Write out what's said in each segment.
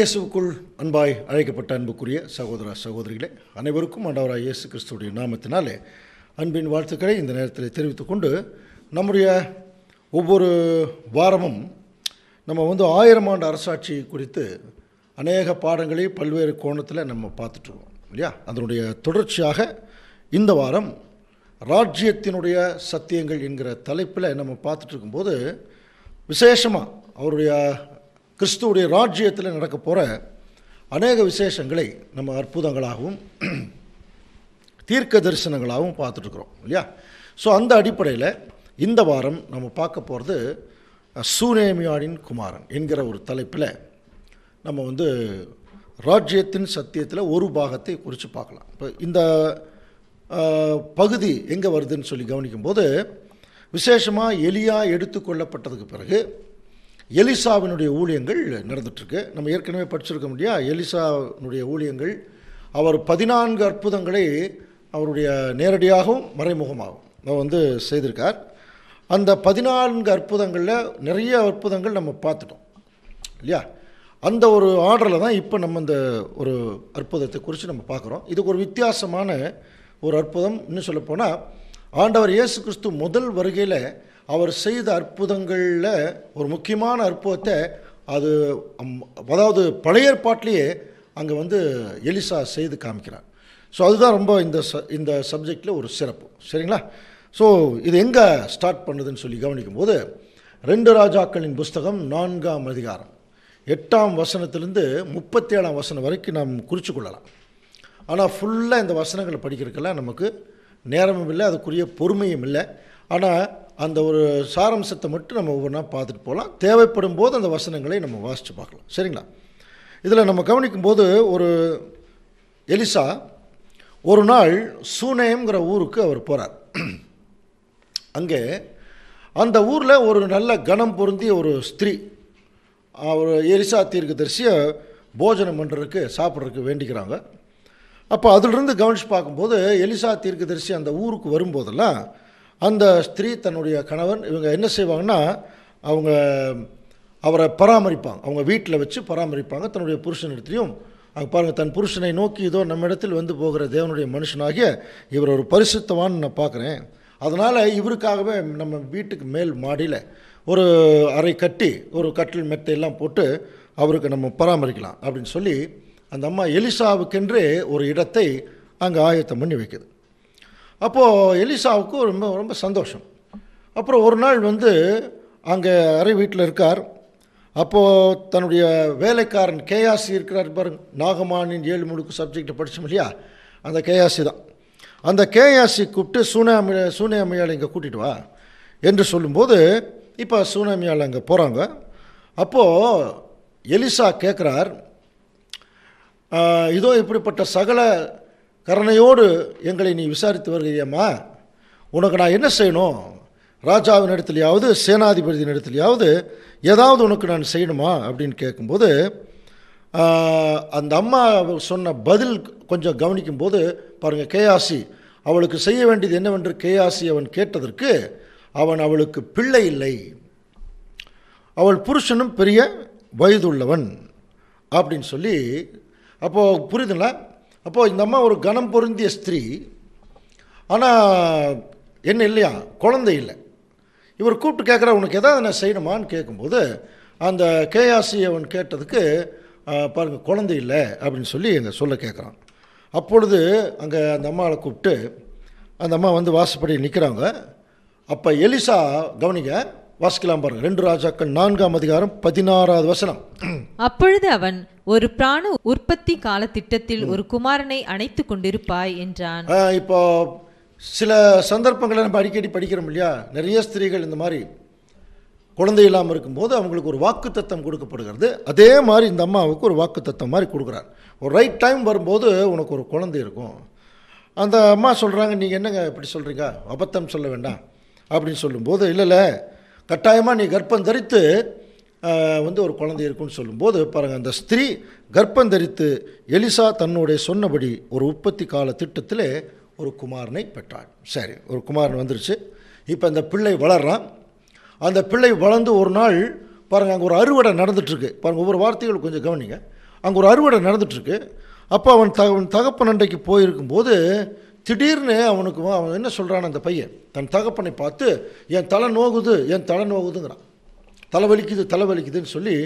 இயேசுக்குள் அன்பாய் அழைக்கப்பட்ட அன்புக்குரிய சகோதர சகோதரிகளே அனைவருக்கும் அண்டவராய் இயேசு கிறிஸ்துடைய நாமத்தினாலே அன்பின் வாழ்த்துக்களை இந்த நேரத்தில் தெரிவித்துக்கொண்டு நம்முடைய ஒவ்வொரு வாரமும் நம்ம வந்து ஆயிரம் ஆண்டு அரசாட்சி குறித்து அநேக பாடங்களை பல்வேறு கோணத்தில் நம்ம பார்த்துட்ருவோம் இல்லையா அதனுடைய தொடர்ச்சியாக இந்த வாரம் ராஜ்யத்தினுடைய சத்தியங்கள் என்கிற தலைப்பில் நம்ம பார்த்துட்ருக்கும்போது விசேஷமாக அவருடைய கிறிஸ்துவுடைய ராஜ்யத்தில் நடக்க போகிற அநேக விசேஷங்களை நம்ம அற்புதங்களாகவும் தீர்க்க தரிசனங்களாகவும் பார்த்துட்ருக்குறோம் இல்லையா ஸோ அந்த அடிப்படையில் இந்த வாரம் நம்ம பார்க்க போகிறது சூனேமியாடின் குமாரன் என்கிற ஒரு தலைப்பில் நம்ம வந்து ராஜ்யத்தின் சத்தியத்தில் ஒரு பாகத்தை குறித்து பார்க்கலாம் இப்போ இந்த பகுதி எங்கே வருதுன்னு சொல்லி கவனிக்கும்போது விசேஷமாக எலியாக எடுத்துக்கொள்ளப்பட்டதுக்கு பிறகு எலிசாவினுடைய ஊழியங்கள் நடந்துட்டுருக்கு நம்ம ஏற்கனவே படிச்சிருக்க முடியா எலிசாவினுடைய ஊழியங்கள் அவர் பதினான்கு அற்புதங்களை அவருடைய நேரடியாகவும் மறைமுகமாகவும் அவர் வந்து செய்திருக்கார் அந்த பதினான்கு அற்புதங்களில் நிறைய அற்புதங்கள் நம்ம பார்த்துட்டோம் இல்லையா அந்த ஒரு ஆர்டரில் தான் இப்போ நம்ம இந்த ஒரு அற்புதத்தை குறித்து நம்ம பார்க்குறோம் இதுக்கு ஒரு வித்தியாசமான ஒரு அற்புதம் இன்னும் சொல்லப்போனால் ஆண்டவர் இயேசு கிறிஸ்து முதல் வருகையில் அவர் செய்த அற்புதங்களில் ஒரு முக்கியமான அற்புதத்தை அது அதாவது பழைய பாட்டிலேயே அங்கே வந்து எலிசா செய்து காமிக்கிறார் ஸோ அதுதான் ரொம்ப இந்த ச இந்த சப்ஜெக்டில் ஒரு சிறப்பு சரிங்களா ஸோ இது எங்கே ஸ்டார்ட் பண்ணுதுன்னு சொல்லி கவனிக்கும் போது ரெண்டு ராஜாக்களின் புஸ்தகம் நான்காம் அதிகாரம் எட்டாம் வசனத்திலேருந்து முப்பத்தேழாம் வசனம் வரைக்கும் நாம் குறித்து கொள்ளலாம் ஆனால் ஃபுல்லாக இந்த வசனங்களை படிக்கிறதுக்கெல்லாம் நமக்கு நேரமும் இல்லை அதுக்குரிய பொறுமையும் இல்லை ஆனால் அந்த ஒரு சாரம்சத்தை மட்டும் நம்ம ஒவ்வொன்றா பார்த்துட்டு போகலாம் தேவைப்படும் போது அந்த வசனங்களை நம்ம வாசித்து பார்க்கலாம் சரிங்களா இதில் நம்ம கவனிக்கும் போது ஒரு எலிசா ஒரு நாள் சூனேங்கிற ஊருக்கு அவர் போகிறார் அங்கே அந்த ஊரில் ஒரு நல்ல கணம் பொருந்திய ஒரு ஸ்திரீ அவர் எலிசா தரிசிய போஜனம் பண்ணுறதுக்கு சாப்பிட்றதுக்கு வேண்டிக்கிறாங்க அப்போ அதிலிருந்து கவனித்து பார்க்கும்போது எலிசா தீர்க்க தரிசி அந்த ஊருக்கு வரும்போதெல்லாம் அந்த ஸ்திரீ தன்னுடைய கணவன் இவங்க என்ன செய்வாங்கன்னா அவங்க அவரை பராமரிப்பாங்க அவங்க வீட்டில் வச்சு பராமரிப்பாங்க தன்னுடைய புருஷன் இடத்துலையும் அது பாருங்கள் தன் புருஷனை நோக்கி இதோ நம்மிடத்தில் வந்து போகிற தேவனுடைய மனுஷனாகிய இவர் ஒரு பரிசுத்தவான்னு நான் பார்க்குறேன் அதனால் இவருக்காகவே நம்ம வீட்டுக்கு மேல் மாடியில் ஒரு அறை கட்டி ஒரு கட்டில் மெத்தையெல்லாம் போட்டு அவருக்கு நம்ம பராமரிக்கலாம் அப்படின்னு சொல்லி அந்த அம்மா எலிசாவுக்கென்றே ஒரு இடத்தை அங்கே ஆயத்தம் பண்ணி வைக்குது அப்போது எலிசாவுக்கு ரொம்ப ரொம்ப சந்தோஷம் அப்புறம் ஒரு நாள் வந்து அங்கே அறை வீட்டில் இருக்கார் அப்போது தன்னுடைய வேலைக்காரன் கேஆசி இருக்கிறார் பாருங்க நாகமானின் ஏழு முழுக்கு சப்ஜெக்டை படித்தோம் இல்லையா அந்த கேஆசி தான் அந்த கேஆசி கூப்பிட்டு சூனாமி சூனியாமியால் இங்கே கூட்டிகிட்டு வா என்று சொல்லும்போது இப்போ சூனாமியால் அங்கே போகிறாங்க அப்போது எலிசா கேட்குறார் இதோ இப்படிப்பட்ட சகல கருணையோடு எங்களை நீ விசாரித்து வருகையம்மா உனக்கு நான் என்ன செய்யணும் ராஜாவின் இடத்துலையாவது சேனாதிபதியின் இடத்துலையாவது ஏதாவது உனக்கு நான் செய்யணுமா அப்படின்னு கேட்கும்போது அந்த அம்மா சொன்ன பதில் கொஞ்சம் கவனிக்கும்போது பாருங்கள் கேஆசி அவளுக்கு செய்ய வேண்டியது என்னவென்று கேஆசி அவன் கேட்டதற்கு அவன் அவளுக்கு பிள்ளை இல்லை அவள் புருஷனும் பெரிய வயதுள்ளவன் அப்படின்னு சொல்லி அப்போது புரியுதுங்களா அப்போது இந்த அம்மா ஒரு கனம் பொருந்திய ஸ்திரீ ஆனால் என்ன இல்லையா குழந்தை இல்லை இவர் கூப்பிட்டு கேட்குற உனக்கு எதாவது என்ன செய்யணுமான்னு கேட்கும்போது அந்த கேஆசி அவன் கேட்டதுக்கு பாருங்கள் குழந்தை இல்லை அப்படின்னு சொல்லி எங்கள் சொல்ல கேட்குறான் அப்பொழுது அங்கே அந்த அம்மாவை கூப்பிட்டு அந்த அம்மா வந்து வாசப்படி நிற்கிறாங்க அப்போ எலிசா கவனிங்க வாசிக்கலாம் பாருங்க ரெண்டு ராஜாக்கள் நான்காம் அதிகாரம் பதினாறாவது வசனம் அப்பொழுது அவன் ஒரு பிராண உற்பத்தி கால திட்டத்தில் ஒரு குமாரனை அணைத்து கொண்டிருப்பாய் என்றான் இப்போ சில சந்தர்ப்பங்களை நம்ம அடிக்கடி படிக்கிறோம் இல்லையா நிறைய ஸ்திரீகள் இந்த மாதிரி குழந்தை இல்லாமல் இருக்கும்போது அவங்களுக்கு ஒரு வாக்கு தத்தம் கொடுக்கப்படுகிறது அதே மாதிரி இந்த அம்மாவுக்கு ஒரு வாக்கு தத்தம் மாதிரி கொடுக்குறார் ஒரு ரைட் டைம் வரும்போது உனக்கு ஒரு குழந்தை இருக்கும் அந்த அம்மா சொல்கிறாங்க நீங்கள் என்னங்க இப்படி சொல்கிறீங்க அபத்தம் சொல்ல வேண்டாம் அப்படின்னு சொல்லும்போது இல்லைல்ல கட்டாயமாக நீ கர்ப்பம் தரித்து வந்து ஒரு குழந்தை இருக்குன்னு சொல்லும்போது பாருங்கள் அந்த ஸ்திரீ கர்ப்பம் தரித்து எலிசா தன்னுடைய சொன்னபடி ஒரு உற்பத்தி கால திட்டத்தில் ஒரு குமாரனை பெற்றாள் சரி ஒரு குமாரன் வந்துருச்சு இப்போ அந்த பிள்ளை வளர்றான் அந்த பிள்ளை வளர்ந்து ஒரு நாள் பாருங்கள் அங்கே ஒரு அறுவடை நடந்துட்டுருக்கு பாருங்கள் ஒவ்வொரு வார்த்தைகள் கொஞ்சம் கவனிங்க அங்கே ஒரு அறுவடை நடந்துகிட்ருக்கு அப்போ அவன் தகவன் தகப்பன் அன்றைக்கு போயிருக்கும்போது திடீர்னு அவனுக்கு அவன் என்ன சொல்கிறான் அந்த பையன் தன் தகப்பனை பார்த்து என் தலை நோகுது என் தலை நோகுதுங்கிறான் தலை வலிக்குது தலை வலிக்குதுன்னு சொல்லி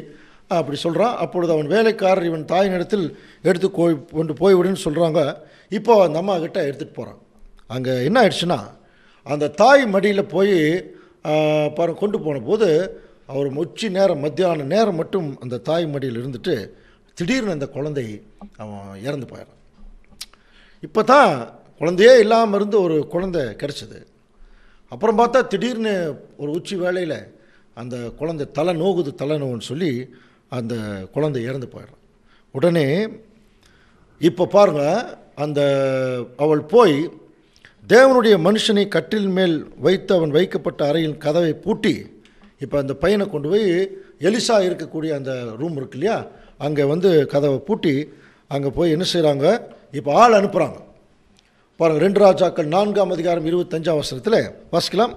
அப்படி சொல்கிறான் அப்பொழுது அவன் வேலைக்காரர் இவன் தாயினிடத்தில் எடுத்து போய் கொண்டு போய்விடுன்னு சொல்கிறாங்க இப்போ அந்த அம்மா கிட்ட எடுத்துகிட்டு போகிறான் அங்கே என்ன ஆயிடுச்சுன்னா அந்த தாய் மடியில் போய் பாரு கொண்டு போன போது அவர் உச்சி நேரம் மத்தியான நேரம் மட்டும் அந்த தாய் மடியில் இருந்துட்டு திடீர்னு அந்த குழந்தை அவன் இறந்து போயிடறான் இப்போ தான் குழந்தையே இல்லாமல் இருந்து ஒரு குழந்தை கிடச்சிது அப்புறம் பார்த்தா திடீர்னு ஒரு உச்சி வேலையில் அந்த குழந்தை தலை நோகுது தலை நோன்னு சொல்லி அந்த குழந்தை இறந்து போயிடும் உடனே இப்போ பாருங்கள் அந்த அவள் போய் தேவனுடைய மனுஷனை கட்டில் மேல் வைத்து அவன் வைக்கப்பட்ட அறையின் கதவை பூட்டி இப்போ அந்த பையனை கொண்டு போய் எலிசா இருக்கக்கூடிய அந்த ரூம் இருக்கு இல்லையா அங்கே வந்து கதவை பூட்டி அங்கே போய் என்ன செய்கிறாங்க இப்போ ஆள் அனுப்புகிறாங்க பாருங்கள் ரெண்டு ராஜாக்கள் நான்காம் அதிகாரம் இருபத்தஞ்சாம் வசனத்தில் வாசிக்கலாம்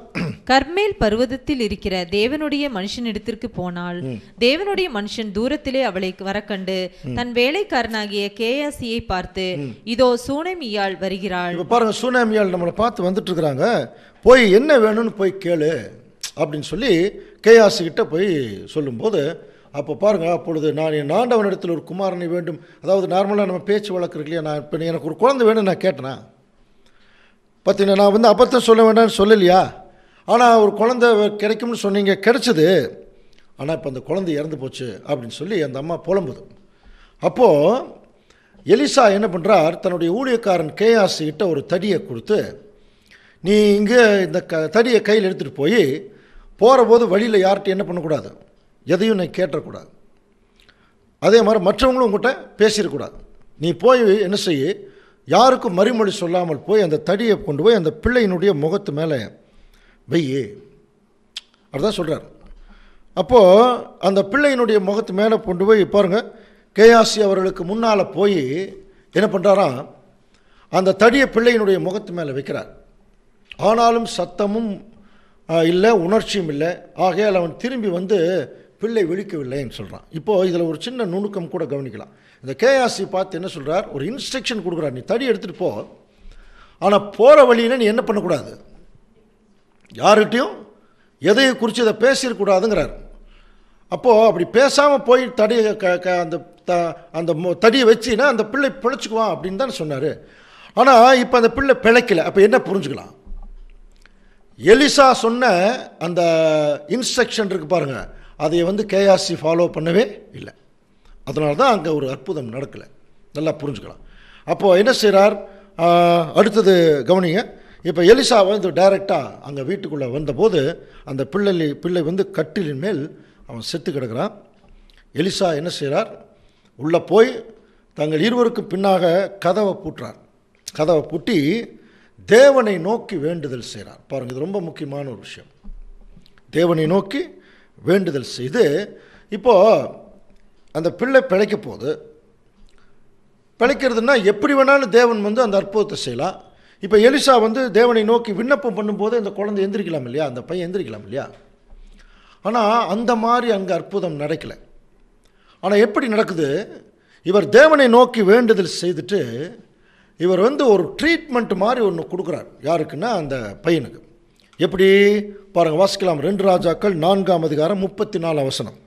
கர்மேல் பர்வதத்தில் இருக்கிற தேவனுடைய மனுஷன் இடத்திற்கு போனால் தேவனுடைய மனுஷன் தூரத்திலே அவளை வரக்கண்டு தன் வேலைக்காரனாகிய கேயாசியை பார்த்து இதோ சூனமியால் வருகிறாள் இப்போ பாருங்க சூனமியால் நம்மளை பார்த்து வந்துட்டு இருக்கிறாங்க போய் என்ன வேணும்னு போய் கேளு அப்படின்னு சொல்லி கிட்ட போய் சொல்லும்போது அப்போ பாருங்கள் அப்பொழுது நான் என் ஆண்டவனிடத்தில் ஒரு குமாரனை வேண்டும் அதாவது நார்மலாக நம்ம பேச்சு வழக்கு இல்லையா நான் இப்போ எனக்கு ஒரு குழந்தை வேணும் நான் கேட்டேனா பார்த்தீங்கன்னா நான் வந்து அபத்தம் சொல்ல வேண்டாம்னு சொல்லலையா ஆனால் ஒரு குழந்த கிடைக்கும்னு சொன்னீங்க கிடச்சிது ஆனால் இப்போ அந்த குழந்தை இறந்து போச்சு அப்படின்னு சொல்லி அந்த அம்மா புலம்புது அப்போது எலிசா என்ன பண்ணுறார் தன்னுடைய ஊழியக்காரன் கே கிட்ட ஒரு தடியை கொடுத்து நீ இங்கே இந்த க தடியை கையில் எடுத்துகிட்டு போய் போகிற போது வழியில் யார்கிட்ட என்ன பண்ணக்கூடாது எதையும் நீ கேட்டக்கூடாது அதே மாதிரி மற்றவங்களும் உங்கள்கிட்ட பேசிடக்கூடாது நீ போய் என்ன செய்ய யாருக்கும் மறுமொழி சொல்லாமல் போய் அந்த தடியை கொண்டு போய் அந்த பிள்ளையினுடைய முகத்து மேலே வெய்யே அப்படிதான் சொல்கிறார் அப்போது அந்த பிள்ளையினுடைய முகத்து மேலே கொண்டு போய் பாருங்கள் கேஆசி அவர்களுக்கு முன்னால் போய் என்ன பண்ணுறாராம் அந்த தடியை பிள்ளையினுடைய முகத்து மேலே வைக்கிறார் ஆனாலும் சத்தமும் இல்லை உணர்ச்சியும் இல்லை ஆகையால் அவன் திரும்பி வந்து பிள்ளை விழிக்கவில்லைன்னு சொல்கிறான் இப்போது இதில் ஒரு சின்ன நுணுக்கம் கூட கவனிக்கலாம் இந்த கேஆர்சி பார்த்து என்ன சொல்கிறார் ஒரு இன்ஸ்ட்ரக்ஷன் கொடுக்குறார் நீ தடி எடுத்துகிட்டு போ ஆனால் போகிற வழியில் நீ என்ன பண்ணக்கூடாது யார்கிட்டையும் எதையும் குறித்து இதை பேசிடக்கூடாதுங்கிறார் அப்போது அப்படி பேசாமல் போய் தடியை க க அந்த த அந்த தடியை வச்சுன்னா அந்த பிள்ளை பிழைச்சிக்குவான் அப்படின்னு தான் சொன்னார் ஆனால் இப்போ அந்த பிள்ளை பிழைக்கலை அப்போ என்ன புரிஞ்சுக்கலாம் எலிசா சொன்ன அந்த இன்ஸ்ட்ரக்ஷன் இருக்குது பாருங்கள் அதை வந்து கேஆர்சி ஃபாலோ பண்ணவே இல்லை அதனால தான் அங்கே ஒரு அற்புதம் நடக்கலை நல்லா புரிஞ்சுக்கலாம் அப்போது என்ன செய்கிறார் அடுத்தது கவனிங்க இப்போ எலிசா வந்து டைரெக்டாக அங்கே வீட்டுக்குள்ளே வந்தபோது அந்த பிள்ளை பிள்ளை வந்து கட்டிலின் மேல் அவன் செத்து கிடக்கிறான் எலிசா என்ன செய்கிறார் உள்ளே போய் தங்கள் இருவருக்கு பின்னாக கதவை பூட்டுறார் கதவை பூட்டி தேவனை நோக்கி வேண்டுதல் செய்கிறார் பாருங்கள் இது ரொம்ப முக்கியமான ஒரு விஷயம் தேவனை நோக்கி வேண்டுதல் செய்து இப்போது அந்த பிள்ளை பிழைக்க போகுது பிழைக்கிறதுனா எப்படி வேணாலும் தேவன் வந்து அந்த அற்புதத்தை செய்யலாம் இப்போ எலிசா வந்து தேவனை நோக்கி விண்ணப்பம் பண்ணும்போது இந்த குழந்தை எந்திரிக்கலாம் இல்லையா அந்த பையன் எந்திரிக்கலாம் இல்லையா ஆனால் அந்த மாதிரி அங்கே அற்புதம் நடக்கலை ஆனால் எப்படி நடக்குது இவர் தேவனை நோக்கி வேண்டுதல் செய்துட்டு இவர் வந்து ஒரு ட்ரீட்மெண்ட் மாதிரி ஒன்று கொடுக்குறார் யாருக்குன்னா அந்த பையனுக்கு எப்படி பாருங்க வாசிக்கலாம் ரெண்டு ராஜாக்கள் நான்காம் அதிகாரம் முப்பத்தி நாலு அவசனம்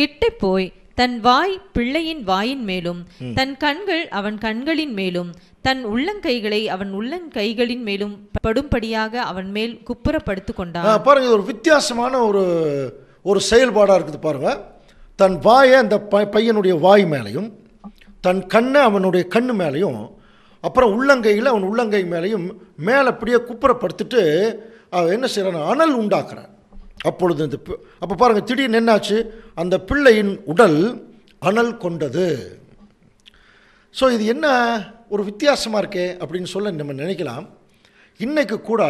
கிட்டே போய் தன் வாய் பிள்ளையின் வாயின் மேலும் தன் கண்கள் அவன் கண்களின் மேலும் தன் உள்ளங்கைகளை அவன் உள்ளங்கைகளின் மேலும் படும்படியாக அவன் மேல் குப்புறப்படுத்து கொண்டான் பாருங்க ஒரு வித்தியாசமான ஒரு ஒரு செயல்பாடாக இருக்குது பாருங்க தன் வாயை அந்த ப பையனுடைய வாய் மேலையும் தன் கண்ணை அவனுடைய கண்ணு மேலையும் அப்புறம் உள்ளங்கையில் அவன் உள்ளங்கை மேலையும் மேலே அப்படியே குப்புறப்படுத்திட்டு அவன் என்ன செய்கிறான் அனல் உண்டாக்குறான் அப்பொழுது இந்த அப்போ பாருங்கள் திடீர்னு என்னாச்சு அந்த பிள்ளையின் உடல் அனல் கொண்டது ஸோ இது என்ன ஒரு வித்தியாசமாக இருக்கே அப்படின்னு சொல்ல நம்ம நினைக்கலாம் இன்றைக்கு கூட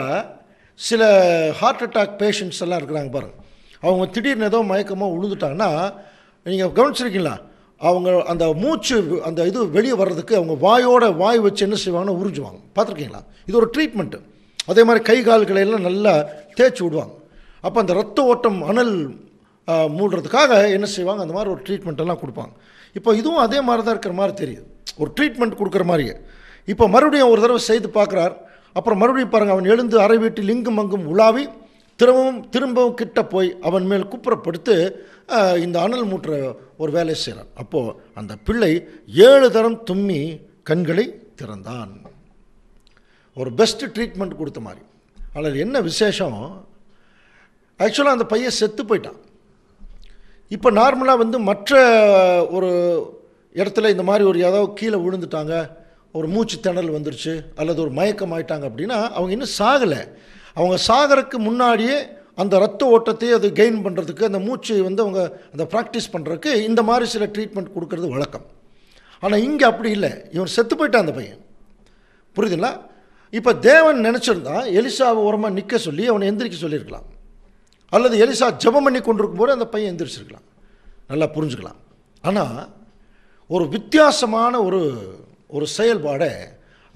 சில ஹார்ட் அட்டாக் பேஷண்ட்ஸ் எல்லாம் இருக்கிறாங்க பாருங்கள் அவங்க திடீர்னு ஏதோ மயக்கமாக உழுந்துட்டாங்கன்னா நீங்கள் கவனிச்சிருக்கீங்களா அவங்க அந்த மூச்சு அந்த இது வெளியே வர்றதுக்கு அவங்க வாயோட வாய் வச்சு என்ன செய்வாங்கன்னா உறிஞ்சுவாங்க பார்த்துருக்கீங்களா இது ஒரு ட்ரீட்மெண்ட்டு அதே மாதிரி கை கால்களை எல்லாம் நல்லா தேய்ச்சி விடுவாங்க அப்போ அந்த ரத்த ஓட்டம் அனல் மூடுறதுக்காக என்ன செய்வாங்க அந்த மாதிரி ஒரு ட்ரீட்மெண்ட்டெல்லாம் கொடுப்பாங்க இப்போ இதுவும் அதே மாதிரி தான் இருக்கிற மாதிரி தெரியுது ஒரு ட்ரீட்மெண்ட் கொடுக்குற மாதிரியே இப்போ மறுபடியும் ஒரு தடவை செய்து பார்க்குறார் அப்புறம் மறுபடியும் பாருங்கள் அவன் எழுந்து அறை வீட்டில் இங்கும் அங்கும் உலாவி திரும்பவும் திரும்பவும் கிட்ட போய் அவன் மேல் குப்புறப்படுத்து இந்த அனல் மூட்டுற ஒரு வேலை செய்கிறான் அப்போது அந்த பிள்ளை ஏழு தரம் தும்மி கண்களை திறந்தான் ஒரு பெஸ்ட்டு ட்ரீட்மெண்ட் கொடுத்த மாதிரி அதில் என்ன விசேஷம் ஆக்சுவலாக அந்த பையன் செத்து போயிட்டான் இப்போ நார்மலாக வந்து மற்ற ஒரு இடத்துல இந்த மாதிரி ஒரு ஏதோ கீழே விழுந்துட்டாங்க ஒரு மூச்சு திணல் வந்துருச்சு அல்லது ஒரு மயக்கம் ஆயிட்டாங்க அப்படின்னா அவங்க இன்னும் சாகலை அவங்க சாகிறதுக்கு முன்னாடியே அந்த ரத்த ஓட்டத்தையே அது கெயின் பண்ணுறதுக்கு அந்த மூச்சை வந்து அவங்க அதை ப்ராக்டிஸ் பண்ணுறதுக்கு இந்த மாதிரி சில ட்ரீட்மெண்ட் கொடுக்கறது வழக்கம் ஆனால் இங்கே அப்படி இல்லை இவன் செத்து போயிட்டான் அந்த பையன் புரியுதுங்களா இப்போ தேவன் நினச்சிருந்தான் எலிசாவை உரமாக நிற்க சொல்லி அவனை எந்திரிக்க சொல்லியிருக்கலாம் அல்லது எலிசா ஜபம் பண்ணி கொண்டிருக்கும் போது அந்த பையன் எந்திரிச்சிருக்கலாம் நல்லா புரிஞ்சுக்கலாம் ஆனால் ஒரு வித்தியாசமான ஒரு ஒரு செயல்பாடை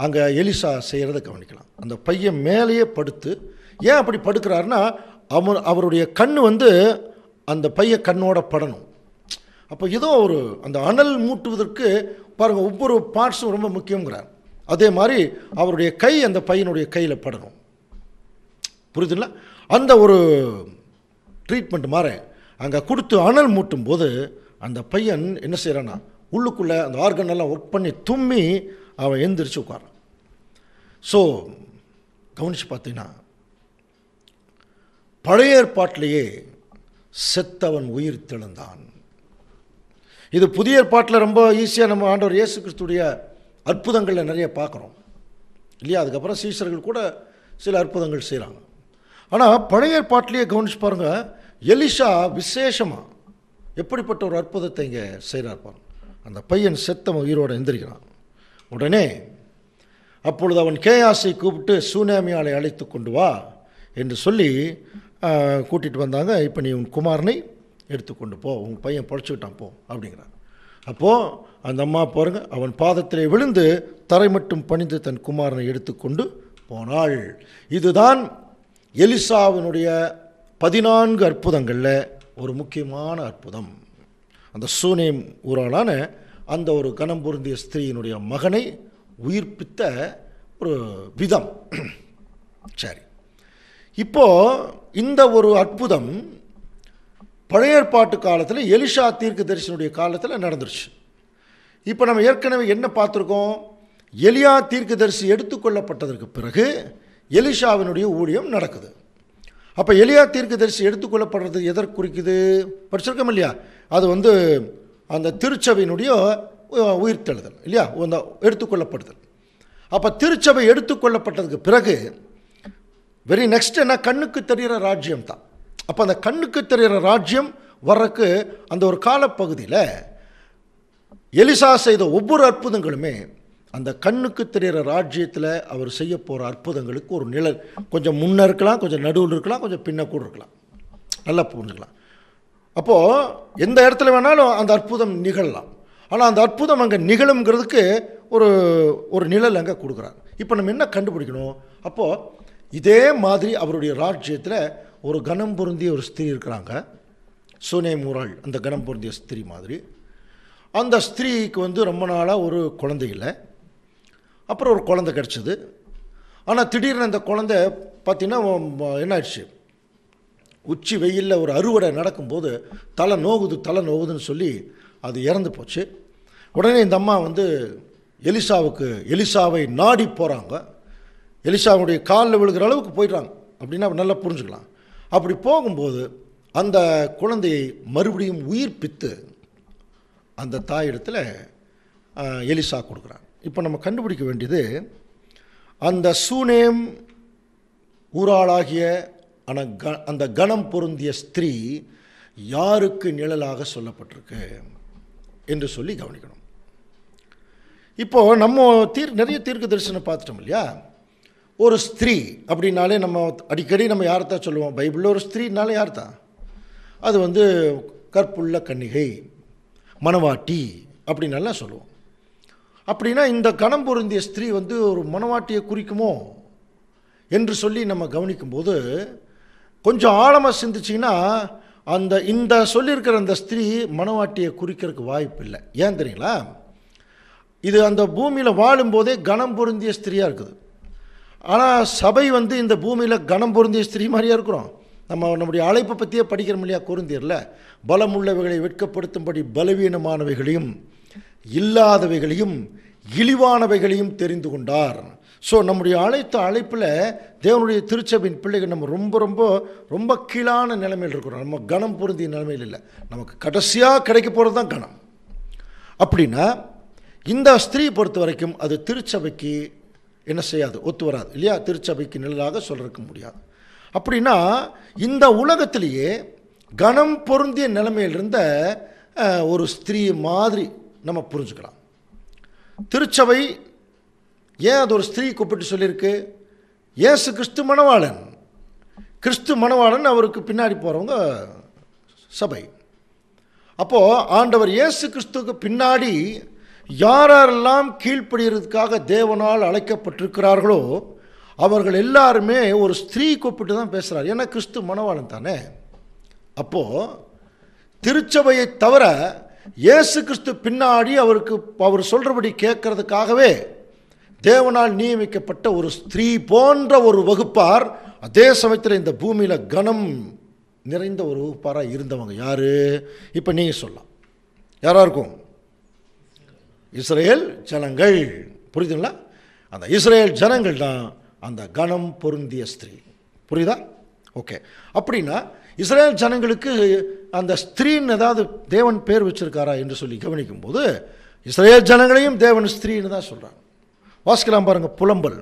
அங்கே எலிசா செய்கிறத கவனிக்கலாம் அந்த பையன் மேலேயே படுத்து ஏன் அப்படி படுக்கிறாருன்னா அவன் அவருடைய கண் வந்து அந்த பையன் கண்ணோட படணும் அப்போ ஏதோ ஒரு அந்த அனல் மூட்டுவதற்கு பாருங்கள் ஒவ்வொரு பார்ட்ஸும் ரொம்ப முக்கியங்கிறார் அதே மாதிரி அவருடைய கை அந்த பையனுடைய கையில் படணும் புரியுதுங்களா அந்த ஒரு ட்ரீட்மெண்ட் மாறேன் அங்கே கொடுத்து அனல் மூட்டும் போது அந்த பையன் என்ன செய்கிறான்னா உள்ளுக்குள்ளே அந்த ஆர்கன் எல்லாம் ஒர்க் பண்ணி தும்மி அவன் எந்திரிச்சு உட்காரான் ஸோ கவனித்து பார்த்தீங்கன்னா பழைய ஏற்பாட்டிலேயே செத்தவன் உயிர் தெழுந்தான் இது புதிய ஏற்பாட்டில் ரொம்ப ஈஸியாக நம்ம ஆண்டவர் இயேசு கிறிஸ்துடைய அற்புதங்களில் நிறைய பார்க்குறோம் இல்லையா அதுக்கப்புறம் சீசர்கள் கூட சில அற்புதங்கள் செய்கிறாங்க ஆனால் பழைய பாட்டிலேயே கவனிச்சு பாருங்கள் எலிஷா விசேஷமாக எப்படிப்பட்ட ஒரு அற்புதத்தை இங்கே செய்கிறார் பாருங்க அந்த பையன் செத்தம் உயிரோடு எந்திரிக்கிறான் உடனே அப்பொழுது அவன் கேயாசை கூப்பிட்டு சூனாமியாலை அழைத்து கொண்டு வா என்று சொல்லி கூட்டிகிட்டு வந்தாங்க இப்போ நீ உன் குமாரனை எடுத்துக்கொண்டு போ உன் பையன் பொழைச்சிக்கிட்டான் போ அப்படிங்கிறான் அப்போது அந்த அம்மா பாருங்க அவன் பாதத்திலே விழுந்து தரை மட்டும் பணிந்து தன் குமாரனை எடுத்துக்கொண்டு போனாள் இதுதான் எலிசாவினுடைய பதினான்கு அற்புதங்களில் ஒரு முக்கியமான அற்புதம் அந்த சூனேம் ஊராளான அந்த ஒரு கணம் பொருந்திய ஸ்திரீயினுடைய மகனை உயிர்ப்பித்த ஒரு விதம் சரி இப்போது இந்த ஒரு அற்புதம் பழைய ஏற்பாட்டு காலத்தில் எலிஷா தீர்க்க தரிசனுடைய காலத்தில் நடந்துருச்சு இப்போ நம்ம ஏற்கனவே என்ன பார்த்துருக்கோம் எலியா தீர்க்க தரிசி எடுத்துக்கொள்ளப்பட்டதற்கு பிறகு எலிஷாவினுடைய ஊழியம் நடக்குது அப்போ எலியா தரிசி எடுத்துக்கொள்ளப்படுறது எதற்கு குறிக்குது படிச்சிருக்கோம் இல்லையா அது வந்து அந்த திருச்சபையினுடைய உயிர்த்தெழுதல் இல்லையா அந்த எடுத்துக்கொள்ளப்படுதல் அப்போ திருச்சபை எடுத்துக்கொள்ளப்பட்டதுக்கு பிறகு வெரி நெக்ஸ்ட் என்ன கண்ணுக்கு தெரிகிற ராஜ்யம் தான் அப்போ அந்த கண்ணுக்கு தெரிகிற ராஜ்யம் வர்றக்கு அந்த ஒரு காலப்பகுதியில் எலிசா செய்த ஒவ்வொரு அற்புதங்களுமே அந்த கண்ணுக்கு தெரிகிற ராஜ்யத்தில் அவர் செய்ய போகிற அற்புதங்களுக்கு ஒரு நிழல் கொஞ்சம் முன்னே இருக்கலாம் கொஞ்சம் நடுவில் இருக்கலாம் கொஞ்சம் பின்ன கூட இருக்கலாம் நல்லா புரிஞ்சுக்கலாம் அப்போது எந்த இடத்துல வேணாலும் அந்த அற்புதம் நிகழலாம் ஆனால் அந்த அற்புதம் அங்கே நிகழுங்கிறதுக்கு ஒரு ஒரு நிழல் அங்கே கொடுக்குறாங்க இப்போ நம்ம என்ன கண்டுபிடிக்கணும் அப்போது இதே மாதிரி அவருடைய ராஜ்யத்தில் ஒரு கனம் பொருந்திய ஒரு ஸ்திரீ இருக்கிறாங்க சுனே முராள் அந்த கனம் பொருந்திய ஸ்திரீ மாதிரி அந்த ஸ்திரீக்கு வந்து ரொம்ப நாளாக ஒரு குழந்தை இல்லை அப்புறம் ஒரு குழந்த கிடச்சிது ஆனால் திடீர்னு அந்த குழந்த பார்த்திங்கன்னா ஆயிடுச்சு உச்சி வெயிலில் ஒரு அறுவடை நடக்கும்போது தலை நோகுது தலை நோகுதுன்னு சொல்லி அது இறந்து போச்சு உடனே இந்த அம்மா வந்து எலிசாவுக்கு எலிசாவை நாடி போகிறாங்க எலிசாவுடைய காலில் விழுகிற அளவுக்கு போயிடுறாங்க அப்படின்னா நல்லா புரிஞ்சுக்கலாம் அப்படி போகும்போது அந்த குழந்தையை மறுபடியும் உயிர்ப்பித்து அந்த தாயிடத்தில் எலிசா கொடுக்குறாங்க இப்போ நம்ம கண்டுபிடிக்க வேண்டியது அந்த சூனேம் ஊராளாகிய ஆனால் அந்த கணம் பொருந்திய ஸ்திரீ யாருக்கு நிழலாக சொல்லப்பட்டிருக்கு என்று சொல்லி கவனிக்கணும் இப்போது நம்ம தீர் நிறைய தீர்க்க தரிசனம் பார்த்துட்டோம் இல்லையா ஒரு ஸ்திரீ அப்படின்னாலே நம்ம அடிக்கடி நம்ம யார்த்தா சொல்லுவோம் பைபிளில் ஒரு ஸ்திரீனாலே யார்த்தா அது வந்து கற்புள்ள கன்னிகை மணவாட்டி அப்படின்னாலாம் சொல்லுவோம் அப்படின்னா இந்த கணம் பொருந்திய ஸ்திரீ வந்து ஒரு மனவாட்டியை குறிக்குமோ என்று சொல்லி நம்ம கவனிக்கும்போது கொஞ்சம் ஆழமாக சிந்திச்சிங்கன்னா அந்த இந்த சொல்லியிருக்கிற அந்த ஸ்திரீ மனவாட்டியை குறிக்கிறதுக்கு வாய்ப்பு இல்லை ஏன் தெரியுங்களா இது அந்த பூமியில் வாழும்போதே கணம் பொருந்திய ஸ்திரீயாக இருக்குது ஆனால் சபை வந்து இந்த பூமியில் கணம் பொருந்திய ஸ்திரீ மாதிரியாக இருக்கிறோம் நம்ம நம்முடைய அழைப்பை பற்றியே படிக்கிற மொழியாக குருந்தியரில் பலமுள்ளவைகளை வெட்கப்படுத்தும்படி பலவீனமானவைகளையும் இல்லாதவைகளையும் இழிவானவைகளையும் தெரிந்து கொண்டார் ஸோ நம்முடைய அழைத்த அழைப்பில் தேவனுடைய திருச்சபையின் பிள்ளைகள் நம்ம ரொம்ப ரொம்ப ரொம்ப கீழான நிலைமையில் இருக்கிறோம் நம்ம கணம் பொருந்திய நிலைமையில் இல்லை நமக்கு கடைசியாக கிடைக்க போகிறது தான் கணம் அப்படின்னா இந்த ஸ்திரீ பொறுத்த வரைக்கும் அது திருச்சபைக்கு என்ன செய்யாது ஒத்து வராது இல்லையா திருச்சபைக்கு நிழலாக சொல்லிருக்க முடியாது அப்படின்னா இந்த உலகத்திலேயே கணம் பொருந்திய நிலைமையில் இருந்த ஒரு ஸ்திரீ மாதிரி நம்ம புரிஞ்சுக்கலாம் திருச்சபை ஏன் அது ஒரு ஸ்திரீ கூப்பிட்டு சொல்லியிருக்கு ஏசு கிறிஸ்து மணவாளன் கிறிஸ்து மணவாளன் அவருக்கு பின்னாடி போகிறவங்க சபை அப்போது ஆண்டவர் இயேசு கிறிஸ்துக்கு பின்னாடி யாரெல்லாம் கீழ்ப்படுகிறதுக்காக தேவனால் அழைக்கப்பட்டிருக்கிறார்களோ அவர்கள் எல்லாருமே ஒரு ஸ்திரீ கூப்பிட்டு தான் பேசுகிறார் ஏன்னா கிறிஸ்து மணவாளன் தானே அப்போது திருச்சபையை தவிர இயேசு கிறிஸ்து பின்னாடி அவருக்கு அவர் சொல்கிறபடி கேட்கறதுக்காகவே தேவனால் நியமிக்கப்பட்ட ஒரு ஸ்திரீ போன்ற ஒரு வகுப்பார் அதே சமயத்தில் இந்த பூமியில் கனம் நிறைந்த ஒரு வகுப்பாராக இருந்தவங்க யார் இப்போ நீங்கள் சொல்லலாம் யாராக இருக்கும் இஸ்ரேல் ஜனங்கள் புரியுதுங்களா அந்த இஸ்ரேல் ஜனங்கள் தான் அந்த கனம் பொருந்திய ஸ்திரீ புரியுதா ஓகே அப்படின்னா இஸ்ரேல் ஜனங்களுக்கு அந்த ஸ்திரீன்னு ஏதாவது தேவன் பேர் வச்சிருக்காரா என்று சொல்லி கவனிக்கும் போது இஸ்ரேல் ஜனங்களையும் தேவன் ஸ்திரீன்னு தான் சொல்கிறான் வாசிக்கலாம் பாருங்கள் புலம்பல்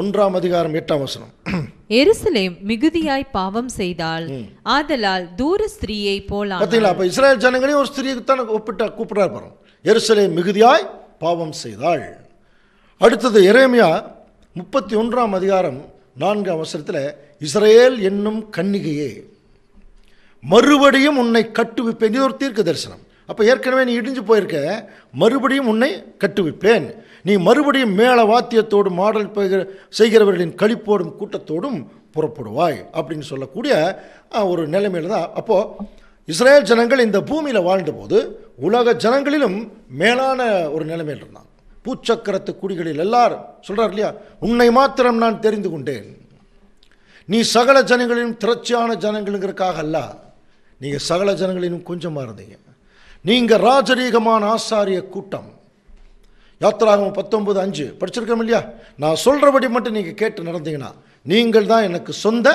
ஒன்றாம் அதிகாரம் எட்டாம் வசனம் எருசலேம் மிகுதியாய் பாவம் செய்தால் ஆதலால் தூர ஸ்திரீயை போல பார்த்தீங்களா இஸ்ரேல் ஜனங்களையும் ஒரு ஸ்திரீக்கு தான் ஒப்பிட்ட கூப்பிட்றாரு பாருங்க எருசலேம் மிகுதியாய் பாவம் செய்தாள் அடுத்தது இறைமையா முப்பத்தி ஒன்றாம் அதிகாரம் நான்காம் அவசரத்தில் இஸ்ரேல் என்னும் கன்னிகையே மறுபடியும் உன்னை கட்டுவிப்பேன் இது ஒரு தீர்க்க தரிசனம் அப்போ ஏற்கனவே நீ இடிஞ்சு போயிருக்க மறுபடியும் உன்னை கட்டுவிப்பேன் நீ மறுபடியும் மேல வாத்தியத்தோடும் மாடல் செய்கிறவர்களின் கழிப்போடும் கூட்டத்தோடும் புறப்படுவாய் அப்படின்னு சொல்லக்கூடிய ஒரு நிலைமையில் தான் அப்போது இஸ்ரேல் ஜனங்கள் இந்த பூமியில் வாழ்ந்தபோது உலக ஜனங்களிலும் மேலான ஒரு நிலைமையில் இருந்தான் பூச்சக்கரத்து குடிகளில் எல்லாரும் சொல்கிறார் இல்லையா உன்னை மாத்திரம் நான் தெரிந்து கொண்டேன் நீ சகல ஜனங்களிலும் திரட்சியான ஜனங்களுங்கிறக்காக அல்ல நீங்கள் சகல ஜனங்களினும் கொஞ்சமாக இருந்தீங்க நீங்கள் ராஜரீகமான ஆசாரிய கூட்டம் யாத்திராகம் பத்தொன்பது அஞ்சு படிச்சிருக்கோம் இல்லையா நான் சொல்கிறபடி மட்டும் நீங்கள் கேட்டு நடந்தீங்கன்னா நீங்கள் தான் எனக்கு சொந்த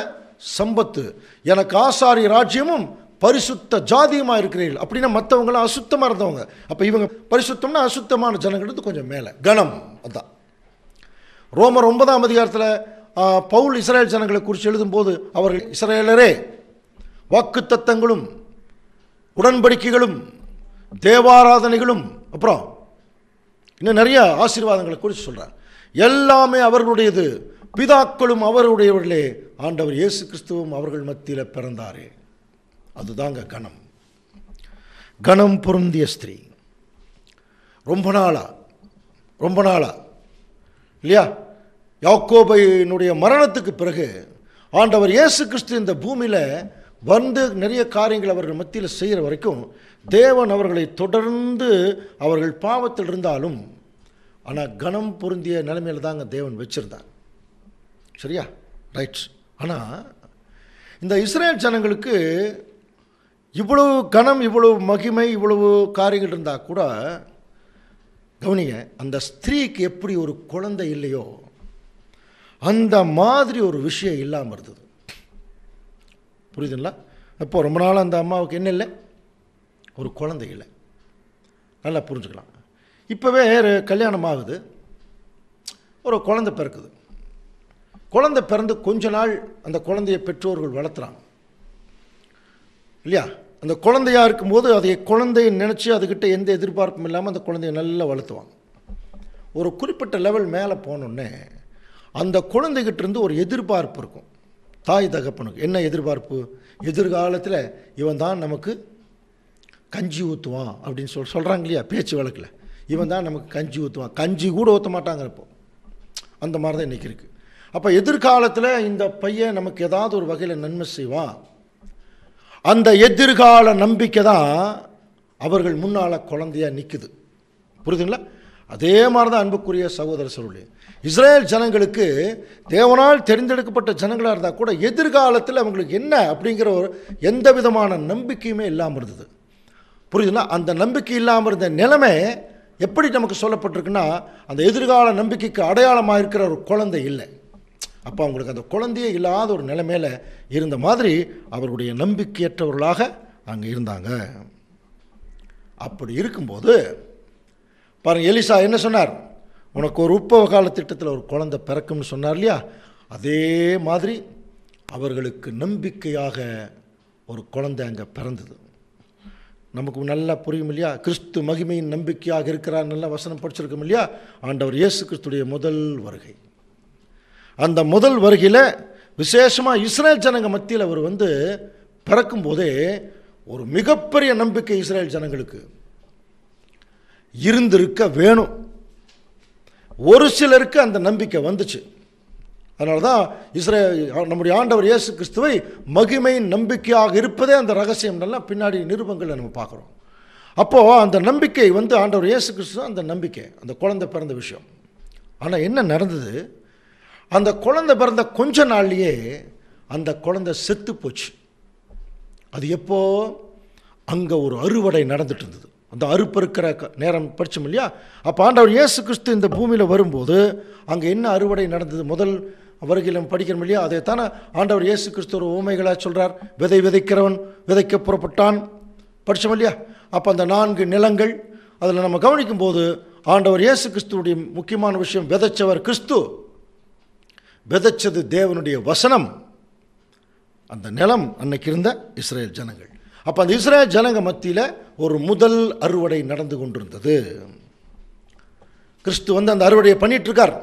சம்பத்து எனக்கு ஆசாரிய ராஜ்யமும் பரிசுத்த ஜாதியமாக இருக்கிறீர்கள் அப்படின்னா மற்றவங்களாம் அசுத்தமாக இருந்தவங்க அப்போ இவங்க பரிசுத்தம்னா அசுத்தமான ஜனங்களுக்கு கொஞ்சம் மேலே கணம் அதான் ரோமர் ஒன்பதாம் அதிகாரத்தில் பவுல் இஸ்ரேல் ஜனங்களை குறித்து எழுதும்போது அவர்கள் இஸ்ரேலரே வாக்குத்தத்தங்களும் உடன்படிக்கைகளும் தேவாராதனைகளும் அப்புறம் இன்னும் நிறைய ஆசீர்வாதங்களை குறித்து சொல்கிறார் எல்லாமே அவர்களுடையது பிதாக்களும் அவருடையவர்களே ஆண்டவர் இயேசு கிறிஸ்துவும் அவர்கள் மத்தியில் பிறந்தாரே அதுதாங்க கணம் கணம் பொருந்திய ஸ்திரீ ரொம்ப நாளாக ரொம்ப நாளாக இல்லையா யாக்கோபையினுடைய மரணத்துக்கு பிறகு ஆண்டவர் இயேசு கிறிஸ்து இந்த பூமியில் வந்து நிறைய காரியங்கள் அவர்கள் மத்தியில் செய்கிற வரைக்கும் தேவன் அவர்களை தொடர்ந்து அவர்கள் பாவத்தில் இருந்தாலும் ஆனால் கனம் பொருந்திய நிலைமையில் தாங்க தேவன் வச்சுருந்தார் சரியா ரைட்ஸ் ஆனால் இந்த இஸ்ரேல் ஜனங்களுக்கு இவ்வளவு கனம் இவ்வளவு மகிமை இவ்வளவு காரியங்கள் இருந்தால் கூட கவனிங்க அந்த ஸ்திரீக்கு எப்படி ஒரு குழந்தை இல்லையோ அந்த மாதிரி ஒரு விஷயம் இல்லாமல் இருந்தது புரியுதுங்களா அப்போ ரொம்ப நாள் அந்த அம்மாவுக்கு என்ன இல்லை ஒரு குழந்தை இல்லை நல்லா புரிஞ்சுக்கலாம் இப்போவே கல்யாணம் ஆகுது ஒரு குழந்தை பிறக்குது குழந்தை பிறந்து கொஞ்ச நாள் அந்த குழந்தைய பெற்றோர்கள் வளர்த்துறாங்க இல்லையா அந்த குழந்தையாக இருக்கும்போது அதை குழந்தையை நினச்சி அதுக்கிட்ட எந்த எதிர்பார்ப்பும் இல்லாமல் அந்த குழந்தைய நல்லா வளர்த்துவாங்க ஒரு குறிப்பிட்ட லெவல் மேலே போனோடனே அந்த குழந்தைகிட்டேருந்து ஒரு எதிர்பார்ப்பு இருக்கும் தாய் தகப்பனுக்கு என்ன எதிர்பார்ப்பு எதிர்காலத்தில் இவன் தான் நமக்கு கஞ்சி ஊற்றுவான் அப்படின்னு சொல் சொல்கிறாங்க இல்லையா பேச்சு வழக்கில் இவன் தான் நமக்கு கஞ்சி ஊற்றுவான் கஞ்சி கூட ஊற்ற மாட்டாங்க இப்போ அந்த மாதிரி தான் இன்றைக்கி இருக்குது அப்போ எதிர்காலத்தில் இந்த பையன் நமக்கு ஏதாவது ஒரு வகையில் நன்மை செய்வான் அந்த எதிர்கால நம்பிக்கை தான் அவர்கள் முன்னால் குழந்தையாக நிற்குது புரியுதுங்களா அதே மாதிரி தான் அன்புக்குரிய சகோதர சொல்லி இஸ்ரேல் ஜனங்களுக்கு தேவனால் தெரிந்தெடுக்கப்பட்ட ஜனங்களாக இருந்தால் கூட எதிர்காலத்தில் அவங்களுக்கு என்ன அப்படிங்கிற ஒரு எந்த விதமான நம்பிக்கையுமே இல்லாமல் இருந்தது புரியுதுன்னா அந்த நம்பிக்கை இல்லாமல் இருந்த நிலைமை எப்படி நமக்கு சொல்லப்பட்டிருக்குன்னா அந்த எதிர்கால நம்பிக்கைக்கு அடையாளமாக இருக்கிற ஒரு குழந்தை இல்லை அப்போ அவங்களுக்கு அந்த குழந்தையே இல்லாத ஒரு நிலைமையில் இருந்த மாதிரி அவர்களுடைய நம்பிக்கையற்றவர்களாக அங்கே இருந்தாங்க அப்படி இருக்கும்போது பாருங்கள் எலிசா என்ன சொன்னார் உனக்கு ஒரு உப்பவ கால திட்டத்தில் ஒரு குழந்தை பிறக்கும்னு சொன்னார் இல்லையா அதே மாதிரி அவர்களுக்கு நம்பிக்கையாக ஒரு குழந்தை அங்கே பிறந்தது நமக்கு நல்லா புரியும் இல்லையா கிறிஸ்து மகிமையின் நம்பிக்கையாக இருக்கிறார் நல்லா வசனம் படிச்சிருக்கோம் இல்லையா ஆண்டவர் இயேசு கிறிஸ்துடைய முதல் வருகை அந்த முதல் வருகையில் விசேஷமாக இஸ்ரேல் ஜனங்க மத்தியில் அவர் வந்து பிறக்கும்போதே ஒரு மிகப்பெரிய நம்பிக்கை இஸ்ரேல் ஜனங்களுக்கு இருந்திருக்க வேணும் ஒரு சிலருக்கு அந்த நம்பிக்கை வந்துச்சு அதனால தான் இஸ்ரே நம்முடைய ஆண்டவர் இயேசு கிறிஸ்துவை மகிமையின் நம்பிக்கையாக இருப்பதே அந்த ரகசியம்லாம் பின்னாடி நிருபங்களை நம்ம பார்க்குறோம் அப்போது அந்த நம்பிக்கை வந்து ஆண்டவர் இயேசு கிறிஸ்து அந்த நம்பிக்கை அந்த குழந்தை பிறந்த விஷயம் ஆனால் என்ன நடந்தது அந்த குழந்தை பிறந்த கொஞ்ச நாள்லேயே அந்த குழந்தை செத்து போச்சு அது எப்போ அங்கே ஒரு அறுவடை நடந்துட்டு இருந்தது அந்த க நேரம் படித்தோம் இல்லையா அப்போ ஆண்டவர் இயேசு கிறிஸ்து இந்த பூமியில் வரும்போது அங்கே என்ன அறுவடை நடந்தது முதல் வருகையில் நம்ம படிக்கிறோம் இல்லையா தானே ஆண்டவர் இயேசு கிறிஸ்து ஒரு ஊமைகளாக சொல்கிறார் விதை விதைக்கிறவன் விதைக்க புறப்பட்டான் படித்தோம் இல்லையா அப்போ அந்த நான்கு நிலங்கள் அதில் நம்ம கவனிக்கும் போது ஆண்டவர் இயேசு கிறிஸ்துவனுடைய முக்கியமான விஷயம் விதைச்சவர் கிறிஸ்து விதைச்சது தேவனுடைய வசனம் அந்த நிலம் அன்னைக்கு இருந்த இஸ்ரேல் ஜனங்கள் அப்போ அந்த இஸ்ரேல் ஜனங்க மத்தியில் ஒரு முதல் அறுவடை நடந்து கொண்டிருந்தது கிறிஸ்து வந்து அந்த அறுவடையை பண்ணிகிட்ருக்கார்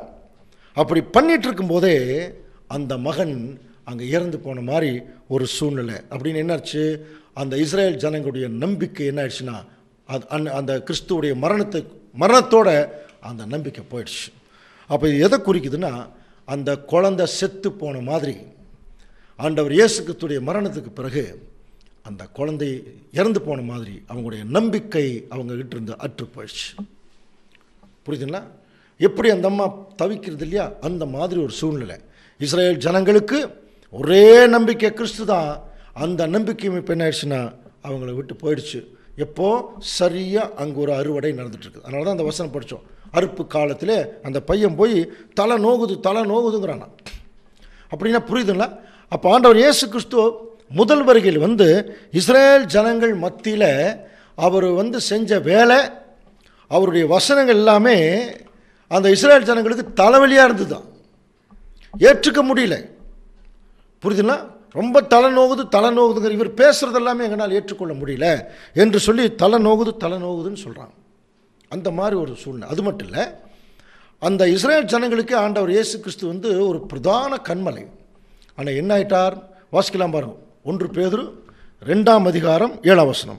அப்படி பண்ணிகிட்டு போதே அந்த மகன் அங்கே இறந்து போன மாதிரி ஒரு சூழ்நிலை அப்படின்னு என்னாச்சு அந்த இஸ்ரேல் ஜனங்களுடைய நம்பிக்கை என்ன ஆயிடுச்சுன்னா அது அந் அந்த கிறிஸ்துவுடைய மரணத்தை மரணத்தோட அந்த நம்பிக்கை போயிடுச்சு அப்போ இது எதை குறிக்குதுன்னா அந்த குழந்தை செத்து போன மாதிரி ஆண்டவர் இயேசுக்கத்துடைய மரணத்துக்கு பிறகு அந்த குழந்தை இறந்து போன மாதிரி அவங்களுடைய நம்பிக்கை கிட்ட இருந்து அற்று போயிடுச்சு புரியுதுங்களா எப்படி அந்த அம்மா தவிக்கிறது இல்லையா அந்த மாதிரி ஒரு சூழ்நிலை இஸ்ரேல் ஜனங்களுக்கு ஒரே நம்பிக்கை கிறிஸ்து தான் அந்த நம்பிக்கையும் இப்போ என்ன ஆயிடுச்சுன்னா அவங்கள விட்டு போயிடுச்சு எப்போது சரியாக அங்கே ஒரு அறுவடை நடந்துட்டுருக்கு அதனால தான் அந்த வசனம் படித்தோம் அறுப்பு காலத்தில் அந்த பையன் போய் தலை நோகுது தலை நோகுதுங்கிறானா அப்படின்னா புரியுதுங்களா அப்போ ஆண்டவர் இயேசு கிறிஸ்துவ முதல் வருகையில் வந்து இஸ்ரேல் ஜனங்கள் மத்தியில் அவர் வந்து செஞ்ச வேலை அவருடைய வசனங்கள் எல்லாமே அந்த இஸ்ரேல் ஜனங்களுக்கு தலைவலியாக இருந்தது தான் ஏற்றுக்க முடியல புரிதுன்னா ரொம்ப தலை நோகுது தலை நோகுதுங்கிற இவர் பேசுகிறது எல்லாமே எங்களால் ஏற்றுக்கொள்ள முடியல என்று சொல்லி தலை நோகுது தலை நோகுதுன்னு சொல்கிறாங்க அந்த மாதிரி ஒரு சூழ்நிலை அது மட்டும் இல்லை அந்த இஸ்ரேல் ஜனங்களுக்கு ஆண்டவர் இயேசு கிறிஸ்து வந்து ஒரு பிரதான கண்மலை ஆனால் என்ன ஆயிட்டார் வாசிக்கலாம் பாருங்கள் ஒன்று பேதுரு ரெண்டாம் அதிகாரம் ஏழாவசனம்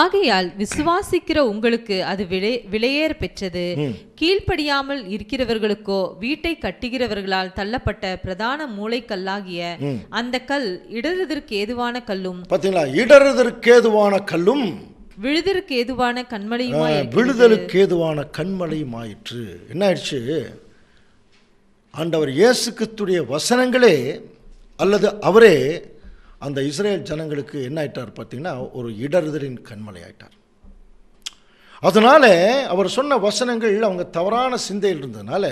ஆகையால் விசுவாசிக்கிற உங்களுக்கு அது விலை விலையேற பெற்றது கீழ்ப்படியாமல் இருக்கிறவர்களுக்கோ வீட்டை கட்டுகிறவர்களால் தள்ளப்பட்ட பிரதான மூளைக்கல்லாகிய அந்த கல் இடறுதற்கு ஏதுவான கல்லும் பாத்தீங்களா இடறுதற்கு ஏதுவான கல்லும் விழுதலுக்கு ஏதுவான கண்மலையும் விழுதலுக்கு ஏதுவான கண்மலையும் ஆயிற்று என்ன ஆயிடுச்சு ஆண்டவர் இயேசுக்குத்துடைய வசனங்களே அல்லது அவரே அந்த இஸ்ரேல் ஜனங்களுக்கு என்ன ஆயிட்டார் பார்த்தீங்கன்னா ஒரு இடறுதலின் கண்மலை ஆயிட்டார் அதனால் அவர் சொன்ன வசனங்கள் அவங்க தவறான சிந்தையில் இருந்ததுனால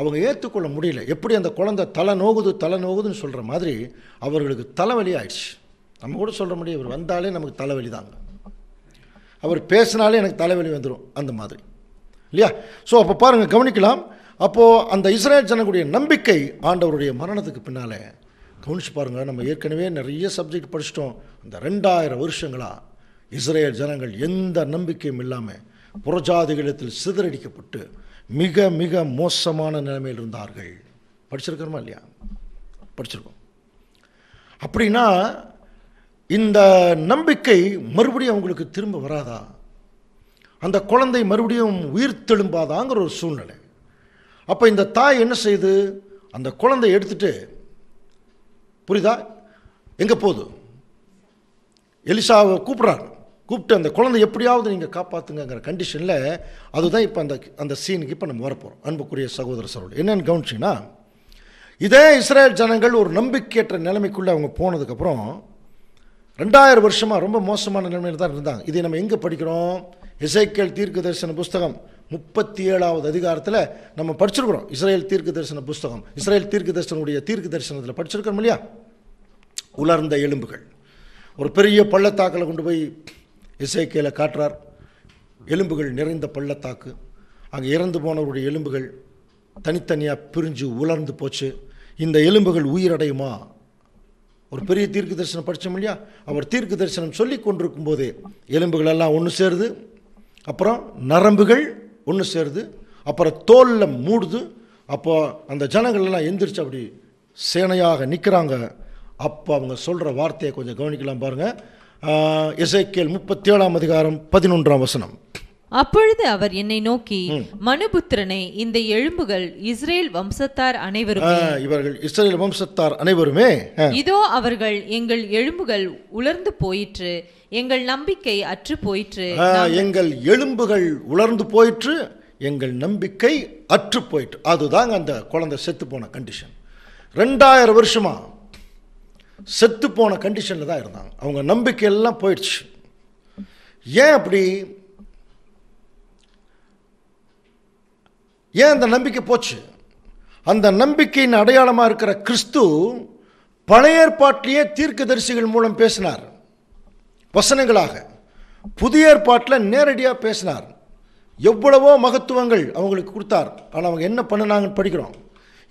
அவங்க ஏற்றுக்கொள்ள முடியல எப்படி அந்த குழந்தை தலை நோகுது தலை நோகுதுன்னு சொல்கிற மாதிரி அவர்களுக்கு தலைவலி ஆயிடுச்சு நம்ம கூட சொல்கிற முடியும் இவர் வந்தாலே நமக்கு தலைவலி தாங்க அவர் பேசினாலே எனக்கு தலைவலி வந்துடும் அந்த மாதிரி இல்லையா ஸோ அப்போ பாருங்கள் கவனிக்கலாம் அப்போது அந்த இஸ்ரேல் ஜனங்களுடைய நம்பிக்கை ஆண்டவருடைய மரணத்துக்கு பின்னால் கவனிச்சு பாருங்கள் நம்ம ஏற்கனவே நிறைய சப்ஜெக்ட் படிச்சிட்டோம் இந்த ரெண்டாயிரம் வருஷங்களாக இஸ்ரேல் ஜனங்கள் எந்த நம்பிக்கையும் இல்லாமல் புறஜாதிகளிடத்தில் சிதறடிக்கப்பட்டு மிக மிக மோசமான நிலைமையில் இருந்தார்கள் படிச்சிருக்கிறோமா இல்லையா படிச்சிருக்கோம் அப்படின்னா இந்த நம்பிக்கை மறுபடியும் அவங்களுக்கு திரும்ப வராதா அந்த குழந்தை மறுபடியும் உயிர் தெழும்பாதாங்கிற ஒரு சூழ்நிலை அப்போ இந்த தாய் என்ன செய்து அந்த குழந்தை எடுத்துகிட்டு புரியுதா எங்கே போகுது எலிசாவை கூப்பிட்றாரு கூப்பிட்டு அந்த குழந்தை எப்படியாவது நீங்கள் காப்பாற்றுங்கிற கண்டிஷனில் அதுதான் இப்போ அந்த அந்த சீனுக்கு இப்போ நம்ம வரப்போகிறோம் அன்புக்குரிய சகோதர சரோடு என்னென்னு கவனிச்சிங்கன்னா இதே இஸ்ரேல் ஜனங்கள் ஒரு நம்பிக்கையற்ற நிலைமைக்குள்ளே அவங்க போனதுக்கப்புறம் ரெண்டாயிரம் வருஷமாக ரொம்ப மோசமான நிலைமையில் தான் இருந்தாங்க இதை நம்ம எங்கே படிக்கிறோம் இசைக்கேல் தீர்க்க தரிசன புஸ்தகம் முப்பத்தி ஏழாவது அதிகாரத்தில் நம்ம படிச்சிருக்கிறோம் இஸ்ரேல் தீர்க்க தரிசன புஸ்தகம் இஸ்ரேல் தீர்க்க தரிசனுடைய தீர்க்க தரிசனத்தில் படிச்சிருக்கோம் இல்லையா உலர்ந்த எலும்புகள் ஒரு பெரிய பள்ளத்தாக்கில் கொண்டு போய் இசைக்கையில் காட்டுறார் எலும்புகள் நிறைந்த பள்ளத்தாக்கு அங்கே இறந்து போனவருடைய எலும்புகள் தனித்தனியாக பிரிஞ்சு உலர்ந்து போச்சு இந்த எலும்புகள் உயிரடையுமா ஒரு பெரிய தீர்க்க தரிசனம் படித்தோம் இல்லையா அவர் தீர்க்க தரிசனம் சொல்லி கொண்டிருக்கும் போதே எலும்புகள் எல்லாம் ஒன்று சேருது அப்புறம் நரம்புகள் ஒன்று சேருது அப்புறம் தோலில் மூடுது அப்போது அந்த ஜனங்கள்லாம் எந்திரிச்சு அப்படி சேனையாக நிற்கிறாங்க அப்போ அவங்க சொல்கிற வார்த்தையை கொஞ்சம் கவனிக்கலாம் பாருங்கள் இசைக்கேல் முப்பத்தேழாம் அதிகாரம் பதினொன்றாம் வசனம் அப்பொழுது அவர் என்னை நோக்கி மனுபுத்திரனை இந்த எலும்புகள் இஸ்ரேல் வம்சத்தார் அனைவருமே இவர்கள் இஸ்ரேல் வம்சத்தார் அனைவருமே இதோ அவர்கள் எங்கள் எலும்புகள் உலர்ந்து போயிற்று எங்கள் நம்பிக்கை அற்று போயிற்று எங்கள் எலும்புகள் உலர்ந்து போயிற்று எங்கள் நம்பிக்கை அற்று போயிற்று அதுதாங்க அந்த குழந்தை செத்து போன கண்டிஷன் ரெண்டாயிரம் வருஷமா செத்து போன கண்டிஷனில் தான் இருந்தாங்க அவங்க நம்பிக்கையெல்லாம் போயிடுச்சு ஏன் அப்படி ஏன் அந்த நம்பிக்கை போச்சு அந்த நம்பிக்கையின் அடையாளமாக இருக்கிற கிறிஸ்து பழைய ஏற்பாட்டிலேயே தரிசிகள் மூலம் பேசினார் வசனங்களாக புதிய ஏற்பாட்டில் நேரடியாக பேசினார் எவ்வளவோ மகத்துவங்கள் அவங்களுக்கு கொடுத்தார் ஆனால் அவங்க என்ன பண்ணினாங்கன்னு படிக்கிறோம்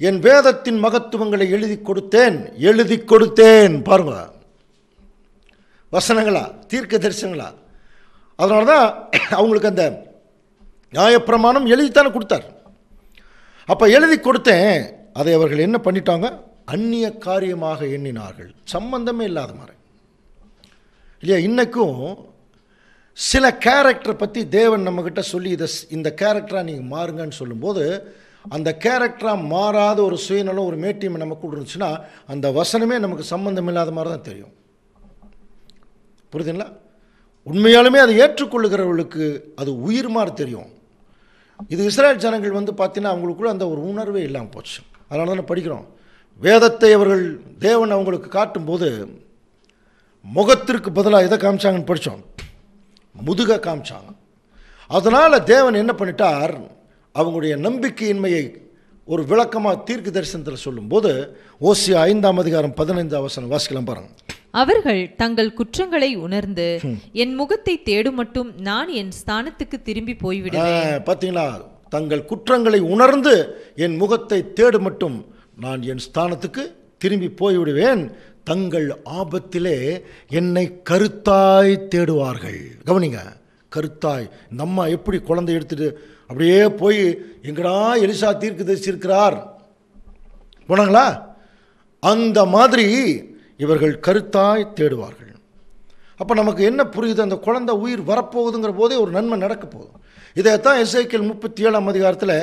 என் வேதத்தின் மகத்துவங்களை எழுதி கொடுத்தேன் எழுதி கொடுத்தேன் பாருங்க வசனங்களா தீர்க்க தரிசனங்களா அதனால தான் அவங்களுக்கு அந்த நியாயப்பிரமாணம் எழுதித்தானே கொடுத்தார் அப்போ எழுதி கொடுத்தேன் அதை அவர்கள் என்ன பண்ணிட்டாங்க அந்நிய காரியமாக எண்ணினார்கள் சம்பந்தமே இல்லாத மாதிரி இல்லையா இன்றைக்கும் சில கேரக்டரை பற்றி தேவன் நம்மக்கிட்ட சொல்லி இதை இந்த கேரக்டராக நீங்கள் மாறுங்கன்னு சொல்லும்போது அந்த கேரக்டராக மாறாத ஒரு சுயநலம் ஒரு மேட்டியம் நமக்கு இருந்துச்சுன்னா அந்த வசனமே நமக்கு சம்பந்தம் இல்லாத மாதிரி தான் தெரியும் புரியுதுங்களா உண்மையாலுமே அதை ஏற்றுக்கொள்ளுகிறவர்களுக்கு அது உயிர் மாதிரி தெரியும் இது இஸ்ரேல் ஜனங்கள் வந்து பார்த்தீங்கன்னா அவங்களுக்குள்ள அந்த ஒரு உணர்வே இல்லாமல் போச்சு அதனால தானே படிக்கிறோம் வேதத்தை அவர்கள் தேவன் அவங்களுக்கு காட்டும்போது முகத்திற்கு பதிலாக எதை காமிச்சாங்கன்னு படித்தோம் முதுக காமிச்சாங்க அதனால் தேவன் என்ன பண்ணிட்டார் அவங்களுடைய நம்பிக்கையின்மையை ஒரு விளக்கமாக தீர்க்க தரிசனத்தில் சொல்லும்போது ஓசியா ஐந்தாம் அதிகாரம் பதினைந்து அவசரம் வாசிக்கலாம் பாருங்கள் அவர்கள் தங்கள் குற்றங்களை உணர்ந்து என் முகத்தை தேடு மட்டும் நான் என் ஸ்தானத்துக்கு திரும்பி போய்விடுவேன் பார்த்தீங்களா தங்கள் குற்றங்களை உணர்ந்து என் முகத்தை தேடு மட்டும் நான் என் ஸ்தானத்துக்கு திரும்பி போய்விடுவேன் தங்கள் ஆபத்திலே என்னை கருத்தாய் தேடுவார்கள் கவனிங்க கருத்தாய் இந்த அம்மா எப்படி குழந்தை எடுத்துட்டு அப்படியே போய் எங்கடா எலிசா தீர்க்கு தரிசிருக்கிறார் போனாங்களா அந்த மாதிரி இவர்கள் கருத்தாய் தேடுவார்கள் அப்போ நமக்கு என்ன புரியுது அந்த குழந்தை உயிர் வரப்போகுதுங்கிற போதே ஒரு நன்மை நடக்க போதும் இதைத்தான் இசைக்கல் முப்பத்தி ஏழாம் அதிகாரத்தில்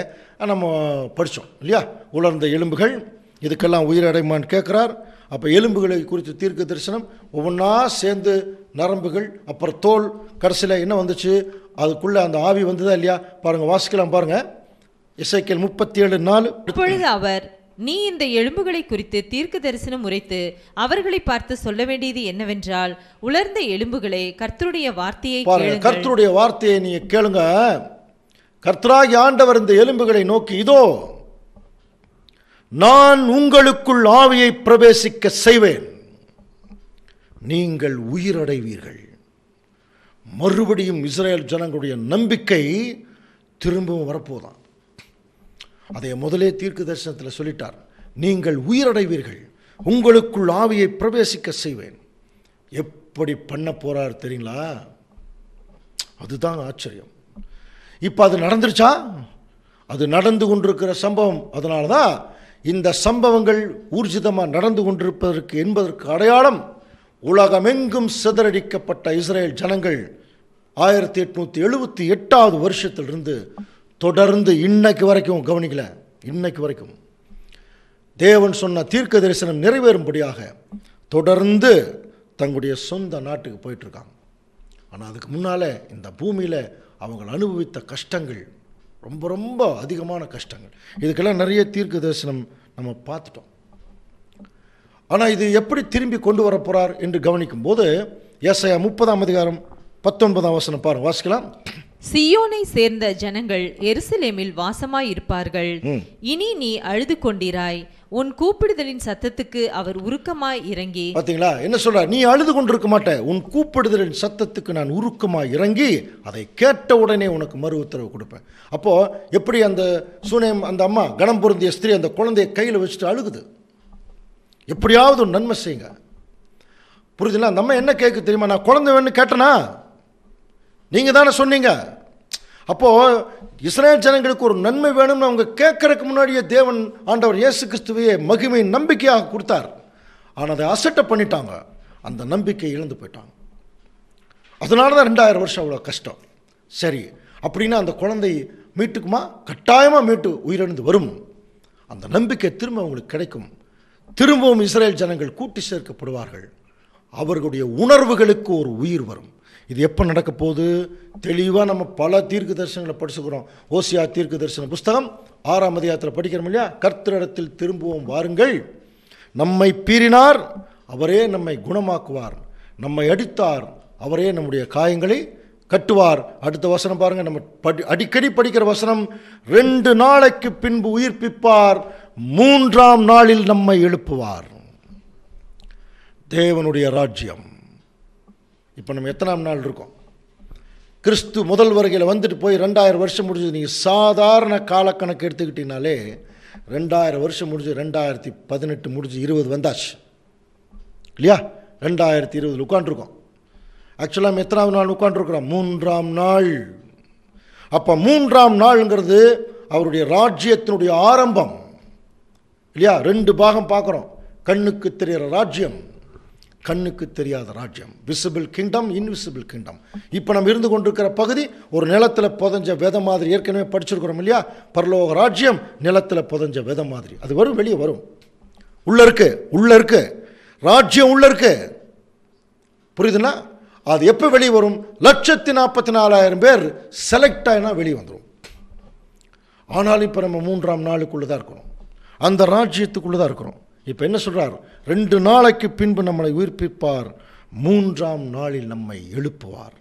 நம்ம படித்தோம் இல்லையா உலர்ந்த எலும்புகள் இதுக்கெல்லாம் உயிரடைமான்னு கேட்குறார் அப்போ எலும்புகளை குறித்து தீர்க்க தரிசனம் ஒவ்வொன்றா சேர்ந்து நரம்புகள் அப்புறம் தோல் கடைசியில் என்ன வந்துச்சு அதுக்குள்ளே அந்த ஆவி வந்ததா இல்லையா பாருங்கள் வாசிக்கலாம் பாருங்கள் இசைக்கல் முப்பத்தி ஏழு நாலு அவர் நீ இந்த எலும்புகளை குறித்து தீர்க்க தரிசனம் உரைத்து அவர்களை பார்த்து சொல்ல வேண்டியது என்னவென்றால் உலர்ந்த எலும்புகளை கர்த்தருடைய வார்த்தையை கர்த்தருடைய வார்த்தையை நீ கேளுங்க கர்த்தராகி ஆண்டவர் இந்த எலும்புகளை நோக்கி இதோ நான் உங்களுக்குள் ஆவியை பிரவேசிக்க செய்வேன் நீங்கள் உயிரடைவீர்கள் மறுபடியும் இஸ்ரேல் ஜனங்களுடைய நம்பிக்கை திரும்பவும் வரப்போதான் அதை முதலே தீர்க்க தரிசனத்தில் சொல்லிட்டார் நீங்கள் உயிரடைவீர்கள் உங்களுக்குள் ஆவியை பிரவேசிக்க செய்வேன் எப்படி பண்ண போறார் தெரியுங்களா அதுதான் ஆச்சரியம் இப்போ அது நடந்துருச்சா அது நடந்து கொண்டிருக்கிற சம்பவம் அதனால தான் இந்த சம்பவங்கள் ஊர்ஜிதமாக நடந்து கொண்டிருப்பதற்கு என்பதற்கு அடையாளம் உலகமெங்கும் சிதறடிக்கப்பட்ட இஸ்ரேல் ஜனங்கள் ஆயிரத்தி எட்நூற்றி எழுபத்தி எட்டாவது வருஷத்திலிருந்து தொடர்ந்து இன்னைக்கு வரைக்கும் கவனிக்கல இன்னைக்கு வரைக்கும் தேவன் சொன்ன தீர்க்க தரிசனம் நிறைவேறும்படியாக தொடர்ந்து தங்களுடைய சொந்த நாட்டுக்கு போயிட்டுருக்காங்க ஆனால் அதுக்கு முன்னால் இந்த பூமியில் அவங்க அனுபவித்த கஷ்டங்கள் ரொம்ப ரொம்ப அதிகமான கஷ்டங்கள் இதுக்கெல்லாம் நிறைய தீர்க்க தரிசனம் நம்ம பார்த்துட்டோம் ஆனால் இது எப்படி திரும்பி கொண்டு வர போகிறார் என்று கவனிக்கும்போது எஸ்ஐயா முப்பதாம் அதிகாரம் பத்தொன்பதாம் வசனம் பாருங்கள் வாசிக்கலாம் சியோனை சேர்ந்த ஜனங்கள் எருசலேமில் வாசமாயிருப்பார்கள் இனி நீ அழுது கொண்டிராய் உன் கூப்பிடுதலின் சத்தத்துக்கு அவர் உருக்கமாய் இறங்கி பாத்தீங்களா என்ன சொல்ற நீ அழுது கொண்டிருக்க மாட்ட உன் கூப்பிடுதலின் சத்தத்துக்கு நான் உருக்கமாய் இறங்கி அதை கேட்ட உடனே உனக்கு மறு உத்தரவு கொடுப்பேன் அப்போ எப்படி அந்த சுனேம் அந்த அம்மா கணம் பொருந்திய ஸ்திரீ அந்த குழந்தைய கையில் வச்சுட்டு அழுகுது எப்படியாவது நன்மை செய்யுங்க புரிஞ்சுல அந்த அம்மா என்ன கேட்க தெரியுமா நான் குழந்தை வேணும்னு கேட்டேனா நீங்கள் தானே சொன்னீங்க அப்போது இஸ்ரேல் ஜனங்களுக்கு ஒரு நன்மை வேணும்னு அவங்க கேட்கறதுக்கு முன்னாடியே தேவன் ஆண்டவர் இயேசு கிறிஸ்துவையே மகிமை நம்பிக்கையாக கொடுத்தார் ஆனால் அதை அசட்டை பண்ணிட்டாங்க அந்த நம்பிக்கை இழந்து போயிட்டாங்க அதனால தான் ரெண்டாயிரம் வருஷம் அவ்வளோ கஷ்டம் சரி அப்படின்னா அந்த குழந்தை மீட்டுக்குமா கட்டாயமாக மீட்டு உயிரிழந்து வரும் அந்த நம்பிக்கை திரும்ப அவங்களுக்கு கிடைக்கும் திரும்பவும் இஸ்ரேல் ஜனங்கள் கூட்டி சேர்க்கப்படுவார்கள் அவர்களுடைய உணர்வுகளுக்கு ஒரு உயிர் வரும் இது எப்போ நடக்க போகுது தெளிவாக நம்ம பல தீர்க்க தரிசனங்களை படிச்சுக்கிறோம் ஓசியா தீர்க்க தரிசன புஸ்தகம் ஆறாம் அதிகாரத்தில் படிக்கிறோம் இல்லையா கர்த்தரிடத்தில் திரும்புவோம் வாருங்கள் நம்மை பீறினார் அவரே நம்மை குணமாக்குவார் நம்மை அடித்தார் அவரே நம்முடைய காயங்களை கட்டுவார் அடுத்த வசனம் பாருங்கள் நம்ம படி அடிக்கடி படிக்கிற வசனம் ரெண்டு நாளைக்கு பின்பு உயிர்ப்பிப்பார் மூன்றாம் நாளில் நம்மை எழுப்புவார் தேவனுடைய ராஜ்யம் இப்போ நம்ம எத்தனாம் நாள் இருக்கோம் கிறிஸ்து முதல் வருகையில் வந்துட்டு போய் ரெண்டாயிரம் வருஷம் முடிஞ்சது நீங்கள் சாதாரண காலக்கணக்கு எடுத்துக்கிட்டிங்கனாலே ரெண்டாயிரம் வருஷம் முடிஞ்சு ரெண்டாயிரத்தி பதினெட்டு முடிஞ்சு இருபது வந்தாச்சு இல்லையா ரெண்டாயிரத்தி இருபதில் உட்காண்ட்ருக்கோம் ஆக்சுவலாக நம்ம எத்தனாவது நாள் உட்காண்ட்ருக்குறோம் மூன்றாம் நாள் அப்போ மூன்றாம் நாளுங்கிறது அவருடைய ராஜ்யத்தினுடைய ஆரம்பம் இல்லையா ரெண்டு பாகம் பார்க்குறோம் கண்ணுக்கு தெரிகிற ராஜ்யம் கண்ணுக்கு தெரியாத ராஜ்யம் விசிபிள் கிங்டம் இன்விசிபிள் கிங்டம் இப்போ நம்ம இருந்து கொண்டிருக்கிற பகுதி ஒரு நிலத்தில் புதஞ்ச வித மாதிரி ஏற்கனவே படிச்சிருக்கிறோம் இல்லையா பரலோக ராஜ்யம் நிலத்தில் புதஞ்ச வித மாதிரி அது வரும் வெளியே வரும் உள்ள இருக்கு உள்ள இருக்கு ராஜ்யம் உள்ள இருக்கு புரியுதுன்னா அது எப்போ வெளியே வரும் லட்சத்தி நாற்பத்தி நாலாயிரம் பேர் செலக்ட் ஆகினா வெளியே வந்துடும் ஆனாலும் இப்போ நம்ம மூன்றாம் நாளுக்குள்ளே தான் இருக்கிறோம் அந்த ராஜ்யத்துக்குள்ளே தான் இருக்கிறோம் இப்போ என்ன சொல்கிறார் ரெண்டு நாளைக்கு பின்பு நம்மளை உயிர்ப்பிப்பார் மூன்றாம் நாளில் நம்மை எழுப்புவார்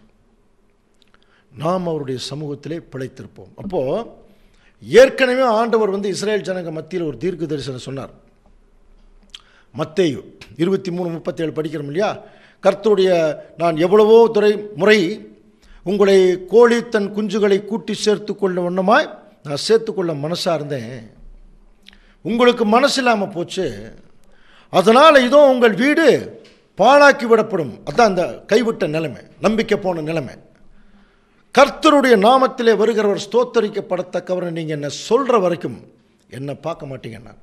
நாம் அவருடைய சமூகத்திலே பிழைத்திருப்போம் அப்போது ஏற்கனவே ஆண்டவர் வந்து இஸ்ரேல் ஜனங்க மத்தியில் ஒரு தீர்க்க தரிசனம் சொன்னார் மத்தேயு இருபத்தி மூணு முப்பத்தேழு படிக்கிறோம் இல்லையா கர்த்தருடைய நான் எவ்வளவோ துறை முறை உங்களை கோழி தன் குஞ்சுகளை கூட்டி சேர்த்து கொள்ள வண்ணமாய் நான் சேர்த்துக்கொள்ள மனசாக இருந்தேன் உங்களுக்கு மனசு இல்லாமல் போச்சு அதனால் இதோ உங்கள் வீடு பாழாக்கி விடப்படும் அதான் அந்த கைவிட்ட நிலைமை நம்பிக்கை போன நிலைமை கர்த்தருடைய நாமத்திலே வருகிறவர் ஸ்தோத்தரிக்கப்படத்தக்கவரை நீங்கள் என்னை சொல்கிற வரைக்கும் என்னை பார்க்க மாட்டீங்கன்னா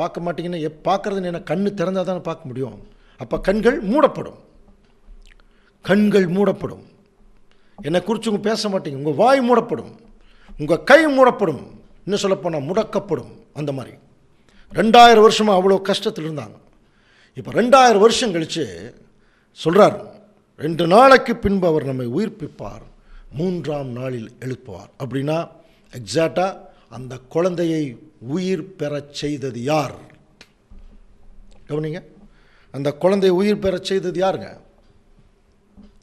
பார்க்க மாட்டீங்கன்னா எ பார்க்குறதுன்னு என்ன கண்ணு திறந்தால் தானே பார்க்க முடியும் அப்போ கண்கள் மூடப்படும் கண்கள் மூடப்படும் என்னை குறித்து உங்கள் பேச மாட்டீங்க உங்கள் வாய் மூடப்படும் உங்கள் கை மூடப்படும் இன்னும் சொல்லப்போனால் முடக்கப்படும் அந்த மாதிரி ரெண்டாயிரம் வருஷமாக அவ்வளோ கஷ்டத்தில் இருந்தாங்க இப்போ ரெண்டாயிரம் வருஷம் கழித்து சொல்கிறார் ரெண்டு நாளைக்கு பின்பு அவர் நம்மை உயிர்ப்பிப்பார் மூன்றாம் நாளில் எழுப்புவார் அப்படின்னா எக்ஸாக்டாக அந்த குழந்தையை உயிர் பெறச் செய்தது யார் கவனிங்க அந்த குழந்தையை உயிர் பெறச் செய்தது யாருங்க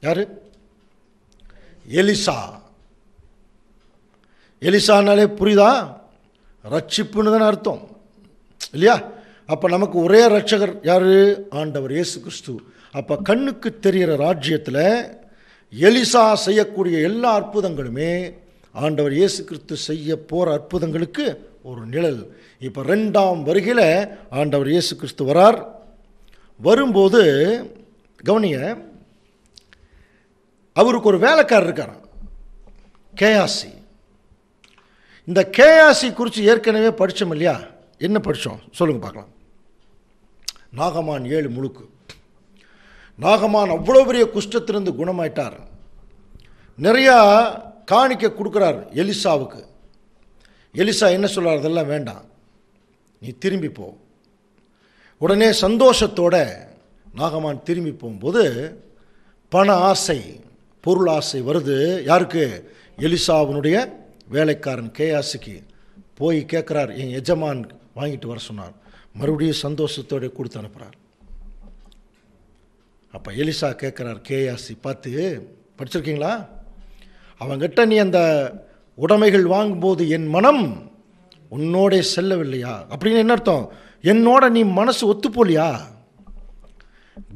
யார் எலிசா எலிசானாலே புரியுதா ரட்சிப்புன்னு தானே அர்த்தம் இல்லையா அப்போ நமக்கு ஒரே ரட்சகர் யார் ஆண்டவர் இயேசு கிறிஸ்து அப்போ கண்ணுக்கு தெரிகிற ராஜ்யத்தில் எலிசா செய்யக்கூடிய எல்லா அற்புதங்களுமே ஆண்டவர் இயேசு கிறிஸ்து செய்ய போகிற அற்புதங்களுக்கு ஒரு நிழல் இப்போ ரெண்டாம் வருகையில் ஆண்டவர் இயேசு கிறிஸ்து வரார் வரும்போது கவனிய அவருக்கு ஒரு வேலைக்காரர் இருக்காரான் கேஆசி இந்த கேஆசி குறித்து ஏற்கனவே படித்தோம் இல்லையா என்ன படித்தோம் சொல்லுங்கள் பார்க்கலாம் நாகமான் ஏழு முழுக்கு நாகமான் அவ்வளோ பெரிய குஷ்டத்திலிருந்து குணமாயிட்டார் நிறையா காணிக்க கொடுக்குறார் எலிசாவுக்கு எலிசா என்ன சொல்கிறார் அதெல்லாம் வேண்டாம் நீ திரும்பி போ உடனே சந்தோஷத்தோடு நாகமான் திரும்பி போகும்போது பண ஆசை பொருள் ஆசை வருது யாருக்கு எலிசாவினுடைய வேலைக்காரன் கேஆசிக்கு போய் கேட்குறார் என் எஜமான் வாங்கிட்டு வர சொன்னார் மறுபடியும் சந்தோஷத்தோடு கொடுத்து அனுப்புகிறார் அப்போ எலிசா கேட்குறார் கேஆசி பார்த்து படிச்சிருக்கீங்களா அவங்ககிட்ட நீ அந்த உடைமைகள் வாங்கும்போது என் மனம் உன்னோடே செல்லவில்லையா அப்படின்னு என்ன அர்த்தம் என்னோட நீ மனசு ஒத்துப்போலியா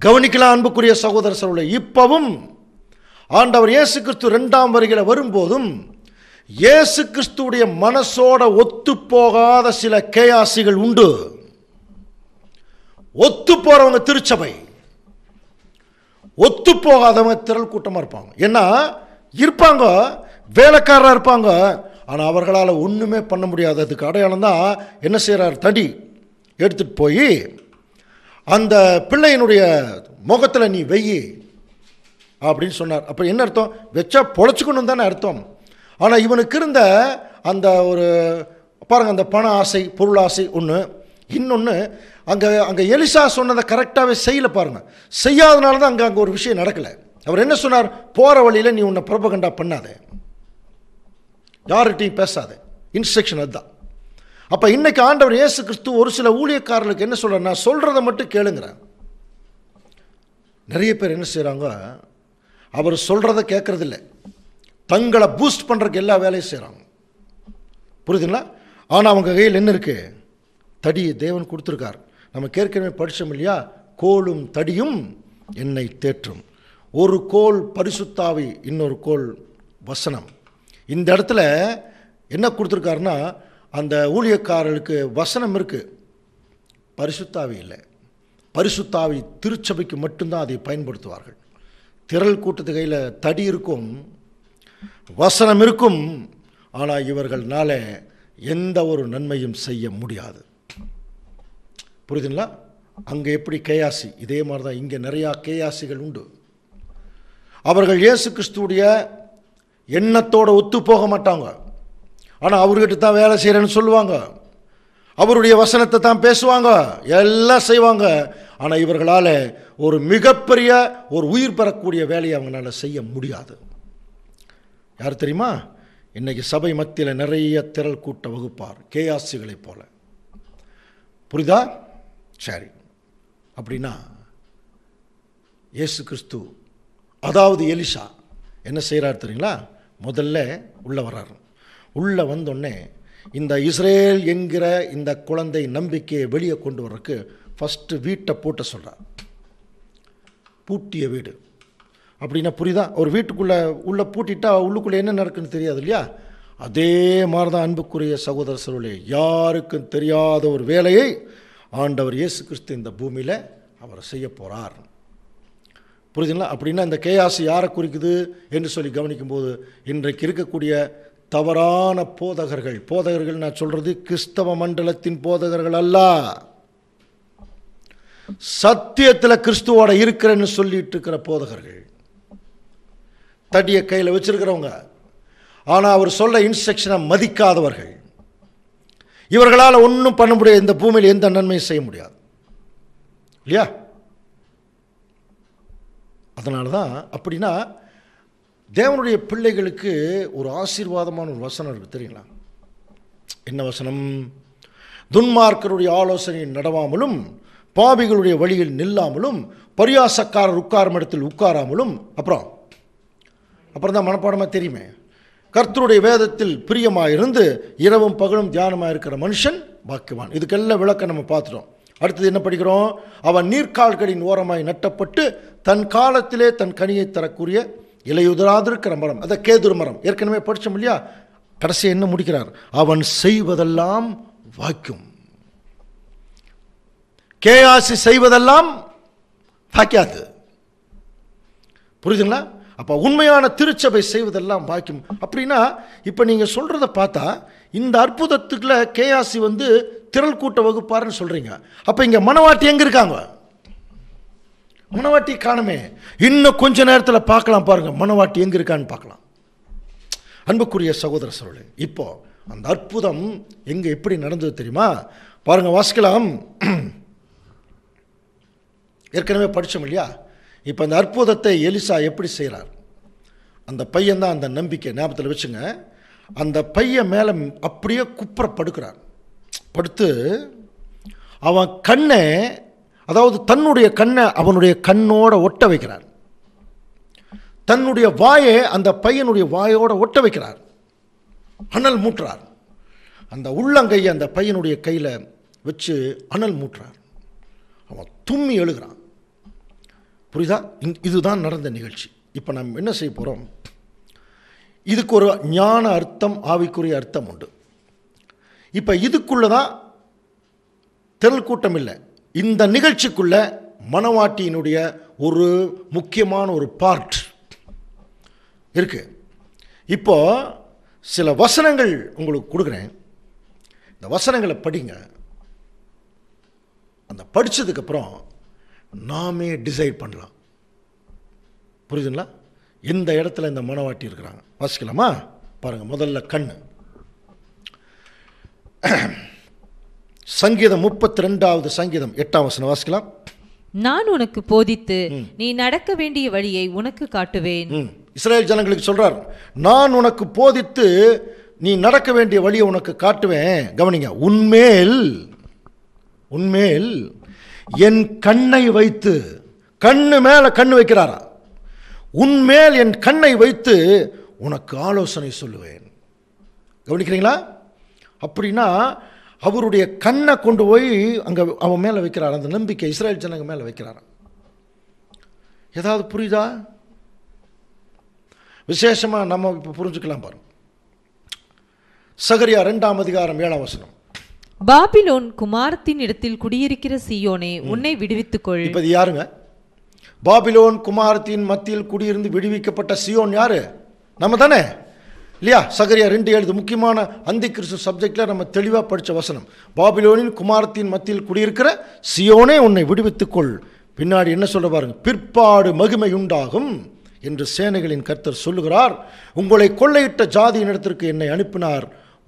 கவனிக்கலாம் அன்புக்குரிய சகோதர சொல்ல இப்பவும் ஆண்டவர் இயேசு கிறிஸ்து ரெண்டாம் வருகிற வரும்போதும் இயேசு கிறிஸ்துடைய மனசோட ஒத்து போகாத சில கேயாசிகள் உண்டு ஒத்து போகிறவங்க திருச்சபை ஒத்து போகாதவங்க திரள் கூட்டமாக இருப்பாங்க ஏன்னா இருப்பாங்க வேலைக்காரராக இருப்பாங்க ஆனால் அவர்களால் ஒன்றுமே பண்ண முடியாததுக்கு அடையாளம் தான் என்ன செய்கிறார் தடி எடுத்துகிட்டு போய் அந்த பிள்ளையினுடைய முகத்தில் நீ வெய்யி அப்படின்னு சொன்னார் அப்போ என்ன அர்த்தம் வச்சா பொழைச்சிக்கணும் தானே அர்த்தம் ஆனால் இவனுக்கு இருந்த அந்த ஒரு பாருங்க அந்த பண ஆசை பொருளாசை ஒன்று இன்னொன்று அங்கே அங்கே எலிசா சொன்னதை கரெக்டாகவே செய்யலை பாருங்கள் செய்யாதனால தான் அங்கே அங்கே ஒரு விஷயம் நடக்கலை அவர் என்ன சொன்னார் போகிற வழியில் நீ உன்னை பிரபகண்டா பண்ணாத யார்கிட்டையும் பேசாத இன்ஸ்ட்ரக்ஷன் அதுதான் அப்போ இன்றைக்கு ஆண்டவர் இயேசு கிறிஸ்து ஒரு சில ஊழியக்காரர்களுக்கு என்ன சொல்கிற நான் சொல்கிறத மட்டும் கேளுங்கிறேன் நிறைய பேர் என்ன செய்கிறாங்க அவர் சொல்கிறத கேட்குறதில்ல தங்களை பூஸ்ட் பண்ணுறதுக்கு எல்லா வேலையும் செய்கிறாங்க புரியுதுங்களா ஆனால் அவங்க கையில் என்ன இருக்குது தடி தேவன் கொடுத்துருக்கார் நம்ம ஏற்கனவே படித்தோம் இல்லையா கோலும் தடியும் என்னை தேற்றும் ஒரு கோல் பரிசுத்தாவி இன்னொரு கோல் வசனம் இந்த இடத்துல என்ன கொடுத்துருக்காருன்னா அந்த ஊழியக்காரர்களுக்கு வசனம் இருக்குது பரிசுத்தாவி இல்லை பரிசுத்தாவி திருச்சபைக்கு மட்டும்தான் அதை பயன்படுத்துவார்கள் திரள் கூட்டத்து கையில் தடி இருக்கும் வசனம் இருக்கும் ஆனால் இவர்களால் எந்த ஒரு நன்மையும் செய்ய முடியாது புரியுதுங்களா அங்கே எப்படி கேயாசி இதே மாதிரி தான் இங்கே நிறையா கேயாசிகள் உண்டு அவர்கள் இயேசு கிறிஸ்துடைய எண்ணத்தோடு ஒத்து போக மாட்டாங்க ஆனால் அவர்கிட்ட தான் வேலை செய்கிறேன்னு சொல்லுவாங்க அவருடைய வசனத்தை தான் பேசுவாங்க எல்லாம் செய்வாங்க ஆனால் இவர்களால் ஒரு மிகப்பெரிய ஒரு உயிர் பெறக்கூடிய வேலையை அவங்களால செய்ய முடியாது யார் தெரியுமா இன்றைக்கி சபை மத்தியில் நிறைய திரள் கூட்ட வகுப்பார் கேஆசிகளைப் போல புரிதா சரி அப்படின்னா ஏசு கிறிஸ்து அதாவது எலிஷா என்ன செய்கிறார் தெரியுங்களா முதல்ல உள்ளே வர்றார் உள்ளே வந்தோடனே இந்த இஸ்ரேல் என்கிற இந்த குழந்தை நம்பிக்கையை வெளியே கொண்டு வர்றதுக்கு ஃபஸ்ட்டு வீட்டை பூட்ட சொல்கிறார் பூட்டிய வீடு அப்படின்னா புரியுதா ஒரு வீட்டுக்குள்ளே உள்ளே பூட்டிட்டா உள்ளுக்குள்ளே என்ன நடக்குன்னு தெரியாது இல்லையா அதே மாதிரி தான் அன்புக்குரிய சகோதர சகோதரே யாருக்கும் தெரியாத ஒரு வேலையை ஆண்டவர் இயேசு கிறிஸ்து இந்த பூமியில் அவர் செய்ய போகிறார் புரியுதுங்களா அப்படின்னா இந்த கேஆசி யாரை குறிக்குது என்று சொல்லி கவனிக்கும்போது இன்றைக்கு இருக்கக்கூடிய தவறான போதகர்கள் போதகர்கள் நான் சொல்கிறது கிறிஸ்தவ மண்டலத்தின் போதகர்கள் அல்ல சத்தியத்தில் கிறிஸ்துவோட இருக்கிறேன்னு சொல்லிட்டு இருக்கிற போதகர்கள் தடியை கையில் வச்சிருக்கிறவங்க ஆனால் அவர் சொல்ல இன்ஸ்ட்ரக்ஷனை மதிக்காதவர்கள் இவர்களால் ஒன்றும் பண்ண முடியாது இந்த பூமியில் எந்த நன்மையும் செய்ய முடியாது இல்லையா அதனால தான் அப்படின்னா தேவனுடைய பிள்ளைகளுக்கு ஒரு ஆசீர்வாதமான ஒரு வசனம் இருக்குது தெரியுங்களா என்ன வசனம் துன்மார்க்கருடைய ஆலோசனை நடவாமலும் பாபிகளுடைய வழியில் நில்லாமலும் பரியாசக்காரர் உட்காரும் இடத்தில் உட்காராமலும் அப்புறம் அப்புறம் தான் மனப்பாடமாக தெரியுமே கர்த்தருடைய வேதத்தில் பிரியமாக இருந்து இரவும் பகலும் தியானமாக இருக்கிற மனுஷன் பாக்கியவான் இதுக்கெல்லாம் விளக்க நம்ம பார்த்துட்டோம் அடுத்தது என்ன படிக்கிறோம் அவன் நீர்க்கால்களின் ஓரமாய் நட்டப்பட்டு தன் காலத்திலே தன் கனியை தரக்கூடிய இலையுதராதிருக்கிற மரம் அதை கேதுரு மரம் ஏற்கனவே படித்தோம் இல்லையா கடைசியை என்ன முடிக்கிறார் அவன் செய்வதெல்லாம் வாக்கியம் கேஆசி செய்வதெல்லாம் வாய்க்காது புரியுதுங்களா அப்போ உண்மையான திருச்சபை செய்வதெல்லாம் பாக்கியம் அப்படின்னா இப்போ நீங்கள் சொல்கிறத பார்த்தா இந்த அற்புதத்துக்குள்ள கேஆசி வந்து திரள் கூட்ட வகுப்பாருன்னு சொல்கிறீங்க அப்போ இங்கே மனவாட்டி எங்கே இருக்காங்க மனவாட்டி காணமே இன்னும் கொஞ்ச நேரத்தில் பார்க்கலாம் பாருங்கள் மனவாட்டி எங்கே இருக்கான்னு பார்க்கலாம் அன்புக்குரிய சகோதர சோழன் இப்போ அந்த அற்புதம் எங்கே எப்படி நடந்தது தெரியுமா பாருங்கள் வாசிக்கலாம் ஏற்கனவே படித்தோம் இல்லையா இப்போ அந்த அற்புதத்தை எலிசா எப்படி செய்கிறார் அந்த பையன் தான் அந்த நம்பிக்கை ஞாபகத்தில் வச்சுங்க அந்த பையன் மேலே அப்படியே குப்புற படுக்கிறான் படுத்து அவன் கண்ணை அதாவது தன்னுடைய கண்ணை அவனுடைய கண்ணோட ஒட்ட வைக்கிறான் தன்னுடைய வாயை அந்த பையனுடைய வாயோட ஒட்ட வைக்கிறார் அனல் மூட்டுறார் அந்த உள்ளங்கையை அந்த பையனுடைய கையில் வச்சு அனல் மூட்டுறார் அவன் தும்மி எழுகிறான் புரியுதா இதுதான் நடந்த நிகழ்ச்சி இப்போ நம்ம என்ன செய்ய போகிறோம் இதுக்கு ஒரு ஞான அர்த்தம் ஆவிக்குரிய அர்த்தம் உண்டு இப்போ இதுக்குள்ளே தான் திரள் கூட்டம் இல்லை இந்த நிகழ்ச்சிக்குள்ள மனவாட்டியினுடைய ஒரு முக்கியமான ஒரு பார்ட் இருக்கு இப்போ சில வசனங்கள் உங்களுக்கு கொடுக்குறேன் இந்த வசனங்களை படிங்க அந்த படித்ததுக்கப்புறம் நாமே டிசைட் பண்ணலாம் புரியுதுங்களா இந்த இடத்துல இந்த மனவாட்டி இருக்கிறாங்க வாசிக்கலாமா பாருங்கள் முதல்ல கண் சங்கீதம் முப்பத்தி ரெண்டாவது சங்கீதம் எட்டாம் வசனம் வாசிக்கலாம் நான் உனக்கு போதித்து நீ நடக்க வேண்டிய வழியை உனக்கு காட்டுவேன் இஸ்ரேல் ஜனங்களுக்கு சொல்றார் நான் உனக்கு போதித்து நீ நடக்க வேண்டிய வழியை உனக்கு காட்டுவேன் கவனிங்க உன்மேல் உன்மேல் என் கண்ணை வைத்து கண்ணு மேலே கண்ணு வைக்கிறாரா உன்மேல் என் கண்ணை வைத்து உனக்கு ஆலோசனை சொல்லுவேன் கவனிக்கிறீங்களா அப்படின்னா அவருடைய கண்ணை கொண்டு போய் அங்கே அவன் மேலே வைக்கிறார் அந்த நம்பிக்கை இஸ்ரேல் ஜனங்க மேலே வைக்கிறார் ஏதாவது புரியுதா விசேஷமாக நம்ம இப்போ புரிஞ்சுக்கலாம் பாருங்க சகரியா ரெண்டாம் அதிகாரம் ஏழாம் வசனம் பாபிலோன் குமாரத்தின் இடத்தில் குடியிருக்கிற சியோனே உன்னை விடுவித்துக்கொள் இப்போ யாருங்க பாபிலோன் குமாரத்தின் மத்தியில் குடியிருந்து விடுவிக்கப்பட்ட சியோன் யாரு நம்ம தானே இல்லையா சகரியா ரெண்டு எழுது முக்கியமான அந்தி கிறிஸ்து சப்ஜெக்டில் நம்ம தெளிவாக படித்த வசனம் பாபிலோனின் குமாரத்தின் மத்தியில் குடியிருக்கிற சியோனே உன்னை விடுவித்துக்கொள் பின்னாடி என்ன சொல்ல பாருங்க பிற்பாடு மகிமை உண்டாகும் என்று சேனைகளின் கர்த்தர் சொல்லுகிறார் உங்களை கொள்ளையிட்ட ஜாதியின் இடத்திற்கு என்னை அனுப்பினார்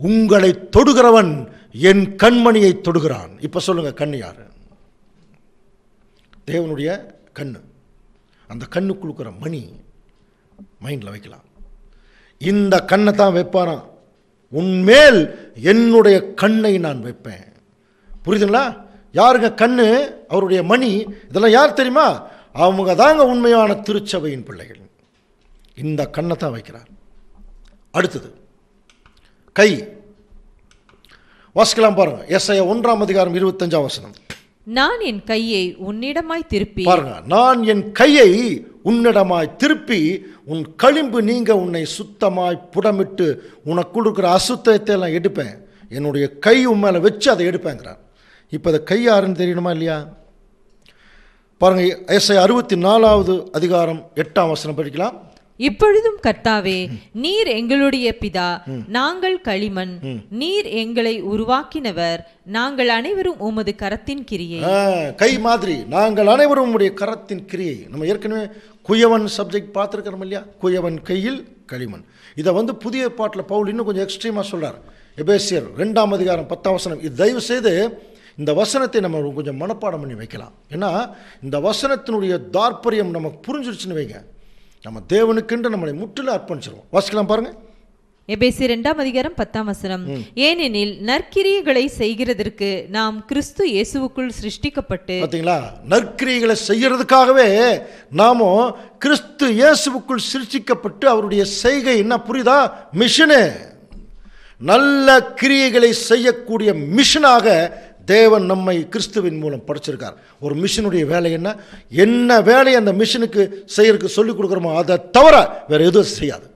உங்களை தொடுகிறவன் என் கண்மணியை தொடுகிறான் இப்போ சொல்லுங்கள் கண் யார் தேவனுடைய கண் அந்த கண்ணு கொடுக்குற மணி மைண்டில் வைக்கலாம் இந்த கண்ணை தான் வைப்பாராம் உன்மேல் என்னுடைய கண்ணை நான் வைப்பேன் புரியுதுங்களா யாருங்க கண்ணு அவருடைய மணி இதெல்லாம் யார் தெரியுமா அவங்க தாங்க உண்மையான திருச்சபையின் பிள்ளைகள் இந்த கண்ணை தான் வைக்கிறார் அடுத்தது கை வாசிக்கலாம் பாருங்க எஸ்ஐ ஒன்றாம் அதிகாரம் இருபத்தஞ்சாம் வசனம் நான் என் கையை உன்னிடமாய் திருப்பி பாருங்க நான் என் கையை உன்னிடமாய் திருப்பி உன் களிம்பு நீங்க உன்னை சுத்தமாய் புடமிட்டு உனக்குள் இருக்கிற அசுத்தத்தை எல்லாம் எடுப்பேன் என்னுடைய கை உன் மேலே வச்சு அதை எடுப்பேங்கிறார் இப்போ அதை கை யாருன்னு தெரியணுமா இல்லையா பாருங்கள் எஸ்ஐ அறுபத்தி நாலாவது அதிகாரம் எட்டாம் வசனம் படிக்கலாம் இப்பொழுதும் கர்த்தாவே நீர் எங்களுடைய பிதா நாங்கள் களிமண் நீர் எங்களை உருவாக்கினவர் நாங்கள் அனைவரும் உமது கரத்தின் கிரியை கை மாதிரி நாங்கள் அனைவரும் உடைய கரத்தின் கிரியை நம்ம ஏற்கனவே குயவன் சப்ஜெக்ட் பார்த்துருக்கிறோம் இல்லையா குயவன் கையில் களிமண் இதை வந்து புதிய பாட்டில் பவுல் இன்னும் கொஞ்சம் எக்ஸ்ட்ரீமாக சொல்கிறார் எபேசியர் ரெண்டாம் அதிகாரம் பத்தாம் வசனம் இது தயவு செய்து இந்த வசனத்தை நம்ம கொஞ்சம் மனப்பாடம் பண்ணி வைக்கலாம் ஏன்னா இந்த வசனத்தினுடைய தார்ப்பரியம் நமக்கு புரிஞ்சிருச்சுன்னு வைங்க நம்ம தேவனுக்கென்று நம்மளை முற்றிலும் அர்ப்பணிச்சிருவோம் வாசிக்கலாம் பாருங்கள் எபேசி ரெண்டாம் அதிகாரம் பத்தாம் வசனம் ஏனெனில் நற்கிரியைகளை செய்கிறதற்கு நாம் கிறிஸ்து இயேசுவுக்குள் சிருஷ்டிக்கப்பட்டு பார்த்தீங்களா நற்கிரியைகளை செய்கிறதுக்காகவே நாமும் கிறிஸ்து இயேசுவுக்குள் சிருஷ்டிக்கப்பட்டு அவருடைய செய்கை என்ன புரியுதா மிஷனு நல்ல கிரியைகளை செய்யக்கூடிய மிஷனாக தேவன் நம்மை கிறிஸ்துவின் மூலம் படிச்சிருக்கார் ஒரு மிஷினுடைய வேலை என்ன என்ன வேலையை அந்த மிஷினுக்கு செய்யறதுக்கு சொல்லிக் கொடுக்குறோமோ அதை தவிர வேறு எதுவும் செய்யாது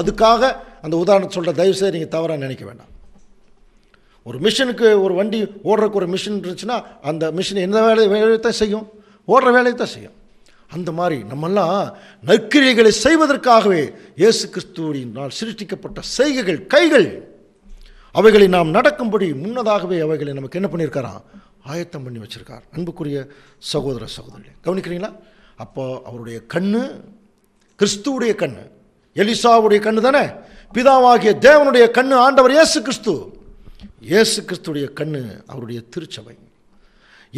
அதுக்காக அந்த உதாரணத்தை சொல்கிற தயவுசெய்து நீங்கள் தவறாக நினைக்க வேண்டாம் ஒரு மிஷினுக்கு ஒரு வண்டி ஓடுறதுக்கு ஒரு மிஷின் இருந்துச்சுன்னா அந்த மிஷின் எந்த வேலை வேலையை தான் செய்யும் ஓடுற வேலையை தான் செய்யும் அந்த மாதிரி நம்மெல்லாம் நற்கிரியைகளை செய்வதற்காகவே இயேசு நாள் சிருஷ்டிக்கப்பட்ட செய்கைகள் கைகள் அவைகளை நாம் நடக்கும்படி முன்னதாகவே அவைகளை நமக்கு என்ன பண்ணியிருக்காராம் ஆயத்தம் பண்ணி வச்சுருக்கார் அன்புக்குரிய சகோதர சகோதரி கவனிக்கிறீங்களா அப்போ அவருடைய கண்ணு கிறிஸ்துவுடைய கண்ணு எலிசாவுடைய கண்ணு தானே பிதாவாகிய தேவனுடைய கண்ணு ஆண்டவர் இயேசு கிறிஸ்து இயேசு கிறிஸ்துடைய கண்ணு அவருடைய திருச்சபை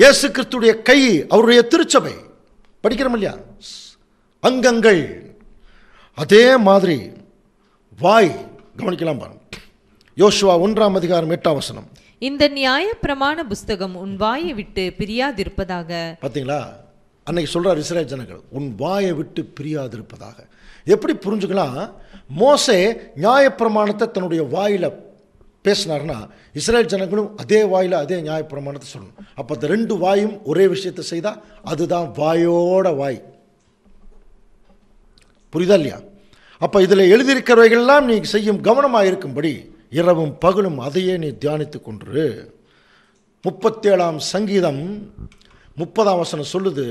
இயேசு கிறிஸ்துடைய கை அவருடைய திருச்சபை படிக்கிறோம் இல்லையா அங்கங்கள் அதே மாதிரி வாய் கவனிக்கலாம் பாரு யோசுவா ஒன்றாம் அதிகாரம் எட்டாம் வசனம் இந்த நியாய பிரமாண புஸ்தகம் உன் வாயை விட்டு பிரியாதிருப்பதாக பார்த்தீங்களா அன்னைக்கு சொல்கிறார் இஸ்ரேல் ஜனங்கள் உன் வாயை விட்டு பிரியாதிருப்பதாக எப்படி புரிஞ்சுக்கலாம் மோசே நியாயப்பிரமாணத்தை தன்னுடைய வாயில் பேசினார்னா இஸ்ரேல் ஜனங்களும் அதே வாயில் அதே நியாயப்பிரமாணத்தை சொல்லணும் அப்போ அந்த ரெண்டு வாயும் ஒரே விஷயத்தை செய்தால் அதுதான் வாயோட வாய் புரியுதா இல்லையா அப்போ இதில் எழுதியிருக்கிறவைகள்லாம் நீங்கள் செய்யும் கவனமாக இருக்கும்படி இரவும் பகலும் அதையே நீ தியானித்து கொன்று முப்பத்தேழாம் சங்கீதம் முப்பதாம் வசனம் சொல்லுது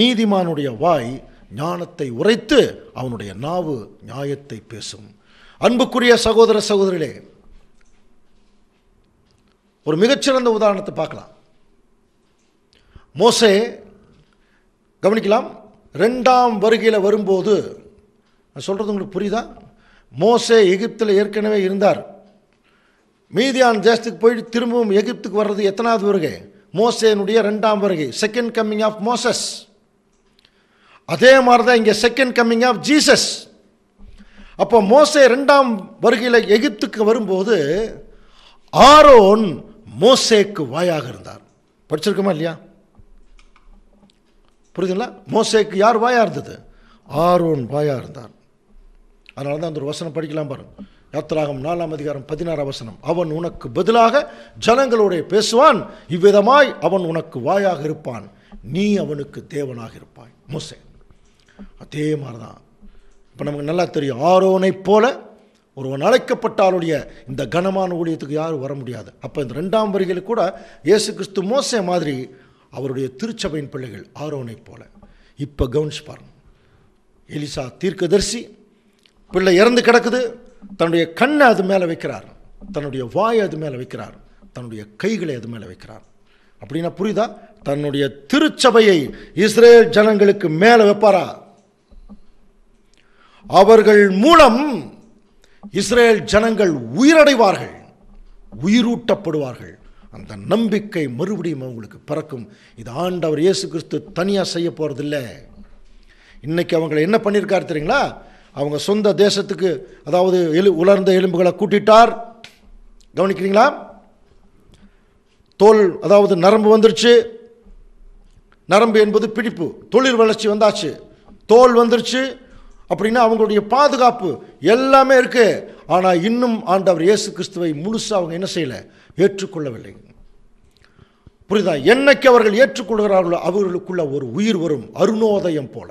நீதிமானுடைய வாய் ஞானத்தை உரைத்து அவனுடைய நாவு நியாயத்தை பேசும் அன்புக்குரிய சகோதர சகோதரிகளே ஒரு மிகச்சிறந்த உதாரணத்தை பார்க்கலாம் மோசே கவனிக்கலாம் ரெண்டாம் வருகையில் வரும்போது நான் சொல்கிறது உங்களுக்கு புரியுதா மோசே எகிப்தில் ஏற்கனவே இருந்தார் மீதியான் தேசத்துக்கு போயிட்டு திரும்பவும் எகிப்துக்கு வர்றது எத்தனாவது வருகை மோசேனுடைய ரெண்டாம் வருகை செகண்ட் கம்மிங் ஆஃப் மோசஸ் அதே மாதிரி தான் இங்கே செகண்ட் கம்மிங் ஆஃப் ஜீசஸ் அப்போ மோசே ரெண்டாம் வருகையில் எகிப்துக்கு வரும்போது ஆரோன் மோசேக்கு வாயாக இருந்தார் படிச்சிருக்கோமா இல்லையா புரியுதுங்களா மோசேக்கு யார் வாயாக இருந்தது ஆரோன் வாயாக இருந்தார் அதனால தான் அந்த ஒரு வசனம் படிக்கலாம் பாருங்கள் யாத்திராகம் நாலாம் அதிகாரம் பதினாறு அவசனம் அவன் உனக்கு பதிலாக ஜனங்களோடைய பேசுவான் இவ்விதமாய் அவன் உனக்கு வாயாக இருப்பான் நீ அவனுக்கு தேவனாக இருப்பாய் மோசை அதே மாதிரி தான் இப்போ நமக்கு நல்லா தெரியும் ஆரோனை போல ஒருவன் அழைக்கப்பட்டாலுடைய இந்த கனமான ஊழியத்துக்கு யாரும் வர முடியாது அப்போ இந்த ரெண்டாம் வரிகளில் கூட இயேசு கிறிஸ்து மோசே மாதிரி அவருடைய திருச்சபையின் பிள்ளைகள் ஆரோனை போல இப்போ கவுன்ஸ் பாருங்க எலிசா தீர்க்கதர்சி பிள்ளை இறந்து கிடக்குது தன்னுடைய கண்ணை அது மேலே வைக்கிறார் தன்னுடைய வாயை அது மேலே வைக்கிறார் தன்னுடைய கைகளை அது மேலே வைக்கிறார் அப்படின்னா புரியுதா தன்னுடைய திருச்சபையை இஸ்ரேல் ஜனங்களுக்கு மேலே வைப்பாரா அவர்கள் மூலம் இஸ்ரேல் ஜனங்கள் உயிரடைவார்கள் உயிரூட்டப்படுவார்கள் அந்த நம்பிக்கை மறுபடியும் அவங்களுக்கு பிறக்கும் இது ஆண்டவர் இயேசு கிறிஸ்து தனியாக செய்ய போகிறதில்லை இன்னைக்கு அவங்களை என்ன பண்ணியிருக்காரு தெரியுங்களா அவங்க சொந்த தேசத்துக்கு அதாவது எலு உலர்ந்த எலும்புகளை கூட்டிட்டார் கவனிக்கிறீங்களா தோல் அதாவது நரம்பு வந்துருச்சு நரம்பு என்பது பிடிப்பு தொழில் வளர்ச்சி வந்தாச்சு தோல் வந்துருச்சு அப்படின்னா அவங்களுடைய பாதுகாப்பு எல்லாமே இருக்குது ஆனால் இன்னும் ஆண்டவர் இயேசு கிறிஸ்துவை முழுசாக அவங்க என்ன செய்யலை ஏற்றுக்கொள்ளவில்லை புரியுதா என்னைக்கு அவர்கள் ஏற்றுக்கொள்கிறார்களோ அவர்களுக்குள்ள ஒரு உயிர் வரும் அருணோதயம் போல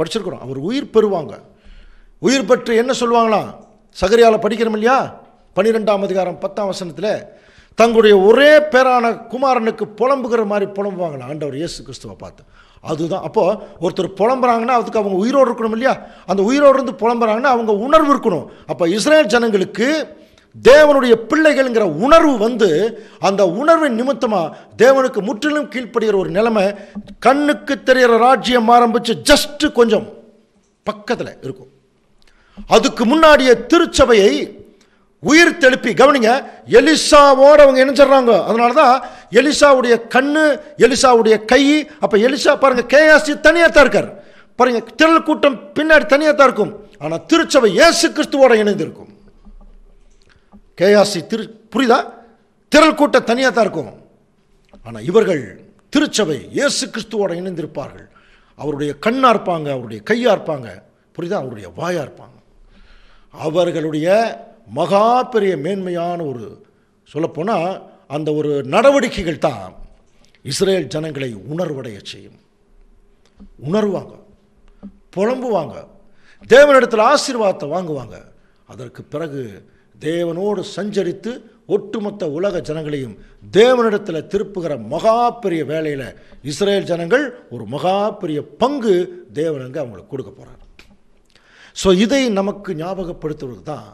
படிச்சிருக்கிறோம் அவர் உயிர் பெறுவாங்க உயிர் பற்று என்ன சொல்லுவாங்களாம் சகரியால் படிக்கிறோம் இல்லையா பன்னிரெண்டாம் அதிகாரம் பத்தாம் வசனத்தில் தங்களுடைய ஒரே பேரான குமாரனுக்கு புலம்புகிற மாதிரி புலம்புவாங்களா ஆண்டவர் இயேசு கிறிஸ்துவை பார்த்து அதுதான் அப்போது ஒருத்தர் புலம்புறாங்கன்னா அதுக்கு அவங்க உயிரோடு இருக்கணும் இல்லையா அந்த உயிரோடு இருந்து புலம்புறாங்கன்னா அவங்க உணர்வு இருக்கணும் அப்போ இஸ்ரேல் ஜனங்களுக்கு தேவனுடைய பிள்ளைகள்ங்கிற உணர்வு வந்து அந்த உணர்வின் நிமித்தமாக தேவனுக்கு முற்றிலும் கீழ்ப்படுகிற ஒரு நிலைமை கண்ணுக்கு தெரிகிற ராஜ்யம் ஆரம்பித்து ஜஸ்ட்டு கொஞ்சம் பக்கத்தில் இருக்கும் அதுக்கு முன்னாடியே திருச்சபையை உயிர் தெளிப்பி கவனிங்க எலிசாவோட அவங்க இணைஞ்சிடுறாங்க அதனால தான் எலிசாவுடைய கண்ணு எலிசாவுடைய கை அப்போ எலிசா பாருங்கள் கேஆசி தனியாக தான் இருக்கார் பாருங்கள் திரள் கூட்டம் பின்னாடி தனியாக தான் இருக்கும் ஆனால் திருச்சபை ஏசு கிறிஸ்துவோட இணைந்திருக்கும் கேஆசி திரு புரியுதா திரள் கூட்டம் தனியாக தான் இருக்கும் ஆனால் இவர்கள் திருச்சபை இயேசு கிறிஸ்துவோட இணைந்திருப்பார்கள் அவருடைய கண்ணாக இருப்பாங்க அவருடைய கையாக இருப்பாங்க புரியுதா அவருடைய வாயாக இருப்பாங்க அவர்களுடைய மகா பெரிய மேன்மையான ஒரு சொல்லப்போனால் அந்த ஒரு நடவடிக்கைகள் தான் இஸ்ரேல் ஜனங்களை உணர்வடைய செய்யும் உணர்வாங்க புலம்புவாங்க தேவனிடத்தில் ஆசீர்வாதத்தை வாங்குவாங்க அதற்கு பிறகு தேவனோடு சஞ்சரித்து ஒட்டுமொத்த உலக ஜனங்களையும் தேவனிடத்தில் திருப்புகிற மகா பெரிய வேலையில் இஸ்ரேல் ஜனங்கள் ஒரு மகா பெரிய பங்கு தேவனுங்க அவங்களுக்கு கொடுக்க போகிறார் ஸோ இதை நமக்கு ஞாபகப்படுத்துவது தான்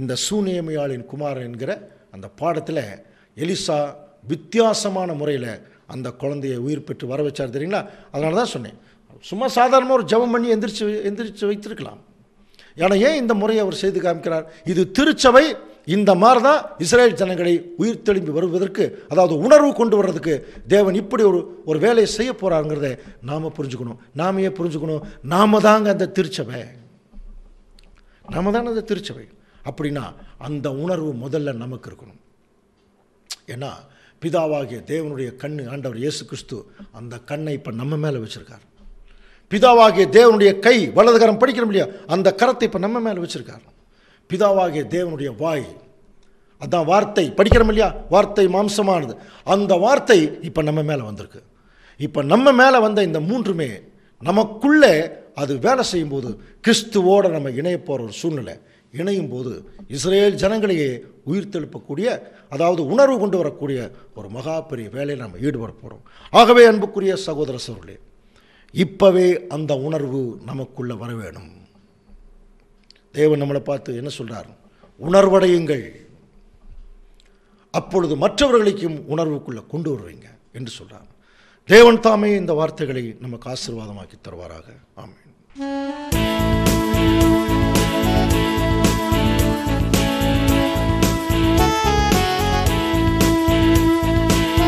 இந்த சூனியமையாளின் குமார் என்கிற அந்த பாடத்தில் எலிசா வித்தியாசமான முறையில் அந்த குழந்தையை உயிர் பெற்று வர வச்சார் தெரியுங்களா அதனால தான் சொன்னேன் சும்மா சாதாரணமாக ஒரு ஜபம் பண்ணி எந்திரிச்சு எந்திரிச்சு வைத்திருக்கலாம் ஏன்னா ஏன் இந்த முறையை அவர் செய்து காமிக்கிறார் இது திருச்சபை இந்த மாதிரி தான் இஸ்ரேல் ஜனங்களை உயிர் தெளிம்பி வருவதற்கு அதாவது உணர்வு கொண்டு வர்றதுக்கு தேவன் இப்படி ஒரு ஒரு வேலையை செய்ய போகிறாங்கிறத நாம் புரிஞ்சுக்கணும் நாமையே புரிஞ்சுக்கணும் நாம தாங்க அந்த திருச்சபை நம்ம தான் அது திருச்சபை அப்படின்னா அந்த உணர்வு முதல்ல நமக்கு இருக்கணும் ஏன்னா பிதாவாகிய தேவனுடைய கண்ணு ஆண்டவர் இயேசு கிறிஸ்து அந்த கண்ணை இப்போ நம்ம மேலே வச்சுருக்கார் பிதாவாகிய தேவனுடைய கை வலதுகரம் படிக்கிற முடியா அந்த கரத்தை இப்போ நம்ம மேலே வச்சுருக்கார் பிதாவாகிய தேவனுடைய வாய் அதான் வார்த்தை படிக்கிறோம் இல்லையா வார்த்தை மாம்சமானது அந்த வார்த்தை இப்போ நம்ம மேலே வந்திருக்கு இப்போ நம்ம மேலே வந்த இந்த மூன்றுமே நமக்குள்ளே அது வேலை செய்யும்போது கிறிஸ்துவோடு நம்ம இணைய போகிற ஒரு சூழ்நிலை இணையும் போது இஸ்ரேல் ஜனங்களையே உயிர்த்தெழுப்பக்கூடிய அதாவது உணர்வு கொண்டு வரக்கூடிய ஒரு மகா பெரிய வேலையில் நம்ம ஈடுபட போகிறோம் ஆகவே அன்புக்குரிய சகோதர சோர்களே இப்போவே அந்த உணர்வு நமக்குள்ளே வர வேணும் தேவன் நம்மளை பார்த்து என்ன சொல்கிறார் உணர்வடையுங்கள் அப்பொழுது மற்றவர்களுக்கும் உணர்வுக்குள்ளே கொண்டு வருவீங்க என்று சொல்கிறார் தேவன் தாமே இந்த வார்த்தைகளை நமக்கு ஆசீர்வாதமாக்கி தருவாராக Música